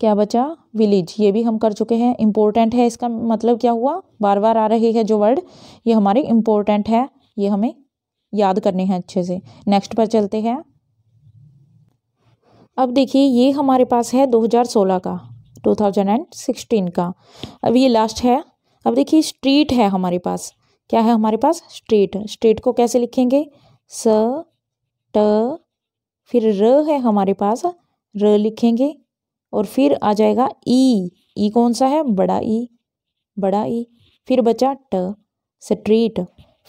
क्या बचा विलेज ये भी हम कर चुके हैं इम्पोर्टेंट है इसका मतलब क्या हुआ बार बार आ रही है जो वर्ड ये हमारे इम्पोर्टेंट है ये हमें याद करने हैं अच्छे से नेक्स्ट पर चलते हैं अब देखिए ये हमारे पास है 2016 का 2016 का अब ये लास्ट है अब देखिए स्ट्रीट है हमारे पास क्या है हमारे पास स्ट्रीट स्ट्रीट को कैसे लिखेंगे स ट फिर र है हमारे पास र लिखेंगे और फिर आ जाएगा ई ई कौन सा है बड़ा ई बड़ा ई फिर बचा ट स्ट्रीट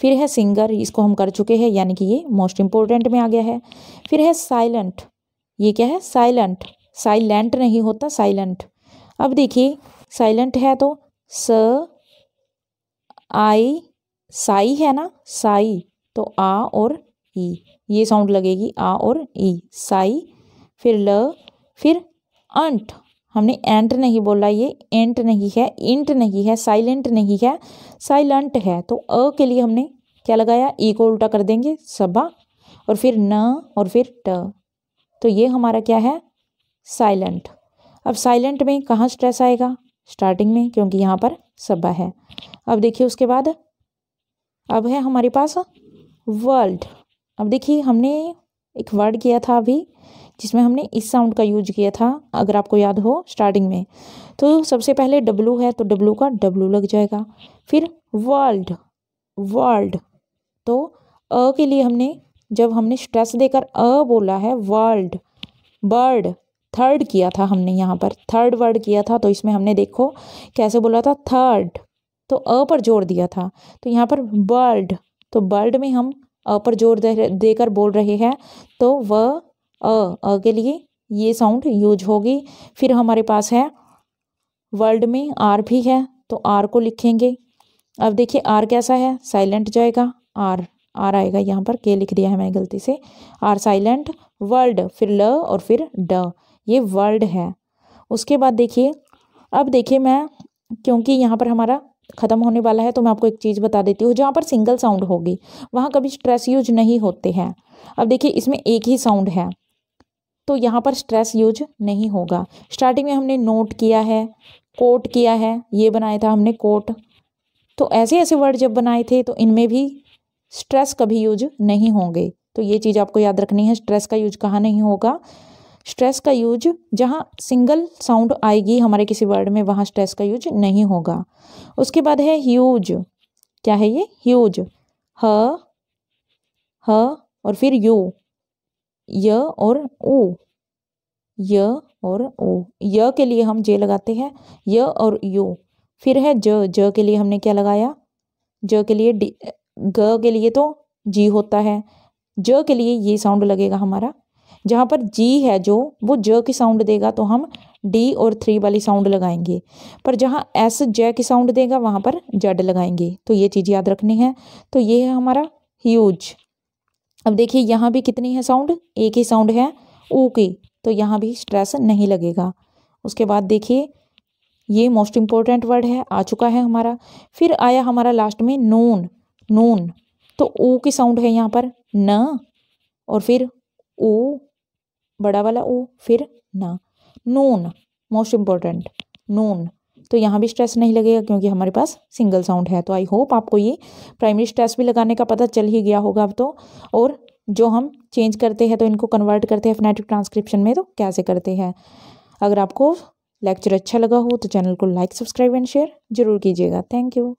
फिर है सिंगर इसको हम कर चुके हैं यानी कि ये मोस्ट इम्पोर्टेंट में आ गया है फिर है साइलेंट ये क्या है साइलेंट साइलेंट नहीं होता साइलेंट अब देखिए साइलेंट है तो स आई साई है ना साई तो आ और ई ये साउंड लगेगी आ और ई साई फिर ल फिर अंट हमने एंट नहीं बोला ये एंट नहीं है इंट नहीं है साइलेंट नहीं है साइलेंट है तो अ के लिए हमने क्या लगाया ई e को उल्टा कर देंगे सबा और फिर न और फिर ट तो ये हमारा क्या है साइलेंट अब साइलेंट में कहाँ स्ट्रेस आएगा स्टार्टिंग में क्योंकि यहाँ पर सबा है अब देखिए उसके बाद अब है हमारे पास वर्ल्ड अब देखिए हमने एक वर्ड किया था अभी जिसमें हमने इस साउंड का यूज किया था अगर आपको याद हो स्टार्टिंग में तो सबसे पहले डब्लू है तो डब्लू का डब्लू लग जाएगा फिर वर्ल्ड वर्ल्ड तो अ के लिए हमने जब हमने स्ट्रेस देकर अ बोला है वर्ल्ड बर्ड थर्ड किया था हमने यहाँ पर थर्ड वर्ड किया था तो इसमें हमने देखो कैसे बोला था थर्ड तो अ पर जोर दिया था तो यहाँ पर बर्ड तो बर्ड में हम अ पर जोर दे देकर बोल रहे हैं तो व अ अ के लिए ये साउंड यूज होगी फिर हमारे पास है वर्ल्ड में आर भी है तो आर को लिखेंगे अब देखिए आर कैसा है साइलेंट जाएगा आर आर आएगा यहाँ पर के लिख दिया है मैंने गलती से आर साइलेंट वर्ल्ड फिर ल और फिर ड ये वर्ल्ड है उसके बाद देखिए अब देखिए मैं क्योंकि यहाँ पर हमारा ख़त्म होने वाला है तो मैं आपको एक चीज़ बता देती हूँ जहाँ पर सिंगल साउंड होगी वहाँ कभी स्ट्रेस यूज नहीं होते हैं अब देखिए इसमें एक ही साउंड है तो यहाँ पर स्ट्रेस यूज नहीं होगा स्टार्टिंग में हमने नोट किया है कोट किया है ये बनाया था हमने कोट तो ऐसे ऐसे वर्ड जब बनाए थे तो इनमें भी स्ट्रेस कभी यूज नहीं होंगे तो ये चीज़ आपको याद रखनी है स्ट्रेस का यूज कहाँ नहीं होगा स्ट्रेस का यूज जहाँ सिंगल साउंड आएगी हमारे किसी वर्ड में वहाँ स्ट्रेस का यूज नहीं होगा उसके बाद है ह्यूज क्या है ये ह्यूज ह ह और फिर यू य और उ य और ओ य के लिए हम जे लगाते हैं य और यू फिर है ज ज के लिए हमने क्या लगाया ज के लिए डी ग के लिए तो जी होता है ज के लिए ये साउंड लगेगा हमारा जहाँ पर जी है जो वो ज की साउंड देगा तो हम डी और थ्री वाली साउंड लगाएंगे पर जहाँ एस ज की साउंड देगा वहाँ पर जेड लगाएंगे तो ये चीज़ याद रखनी है तो ये है हमारा ह्यूज अब देखिए यहाँ भी कितनी है साउंड एक ही साउंड है ऊ की तो यहाँ भी स्ट्रेस नहीं लगेगा उसके बाद देखिए ये मोस्ट इम्पोर्टेंट वर्ड है आ चुका है हमारा फिर आया हमारा लास्ट में नून नून तो ओ की साउंड है यहाँ पर न और फिर ओ बड़ा वाला ओ फिर न नून मोस्ट इम्पॉर्टेंट नून तो यहाँ भी स्ट्रेस नहीं लगेगा क्योंकि हमारे पास सिंगल साउंड है तो आई होप आपको ये प्राइमरी स्ट्रेस भी लगाने का पता चल ही गया होगा अब तो और जो हम चेंज करते हैं तो इनको कन्वर्ट करते हैं फनेटिक ट्रांसक्रिप्शन में तो कैसे करते हैं अगर आपको लेक्चर अच्छा लगा हो तो चैनल को लाइक सब्सक्राइब एंड शेयर जरूर कीजिएगा थैंक यू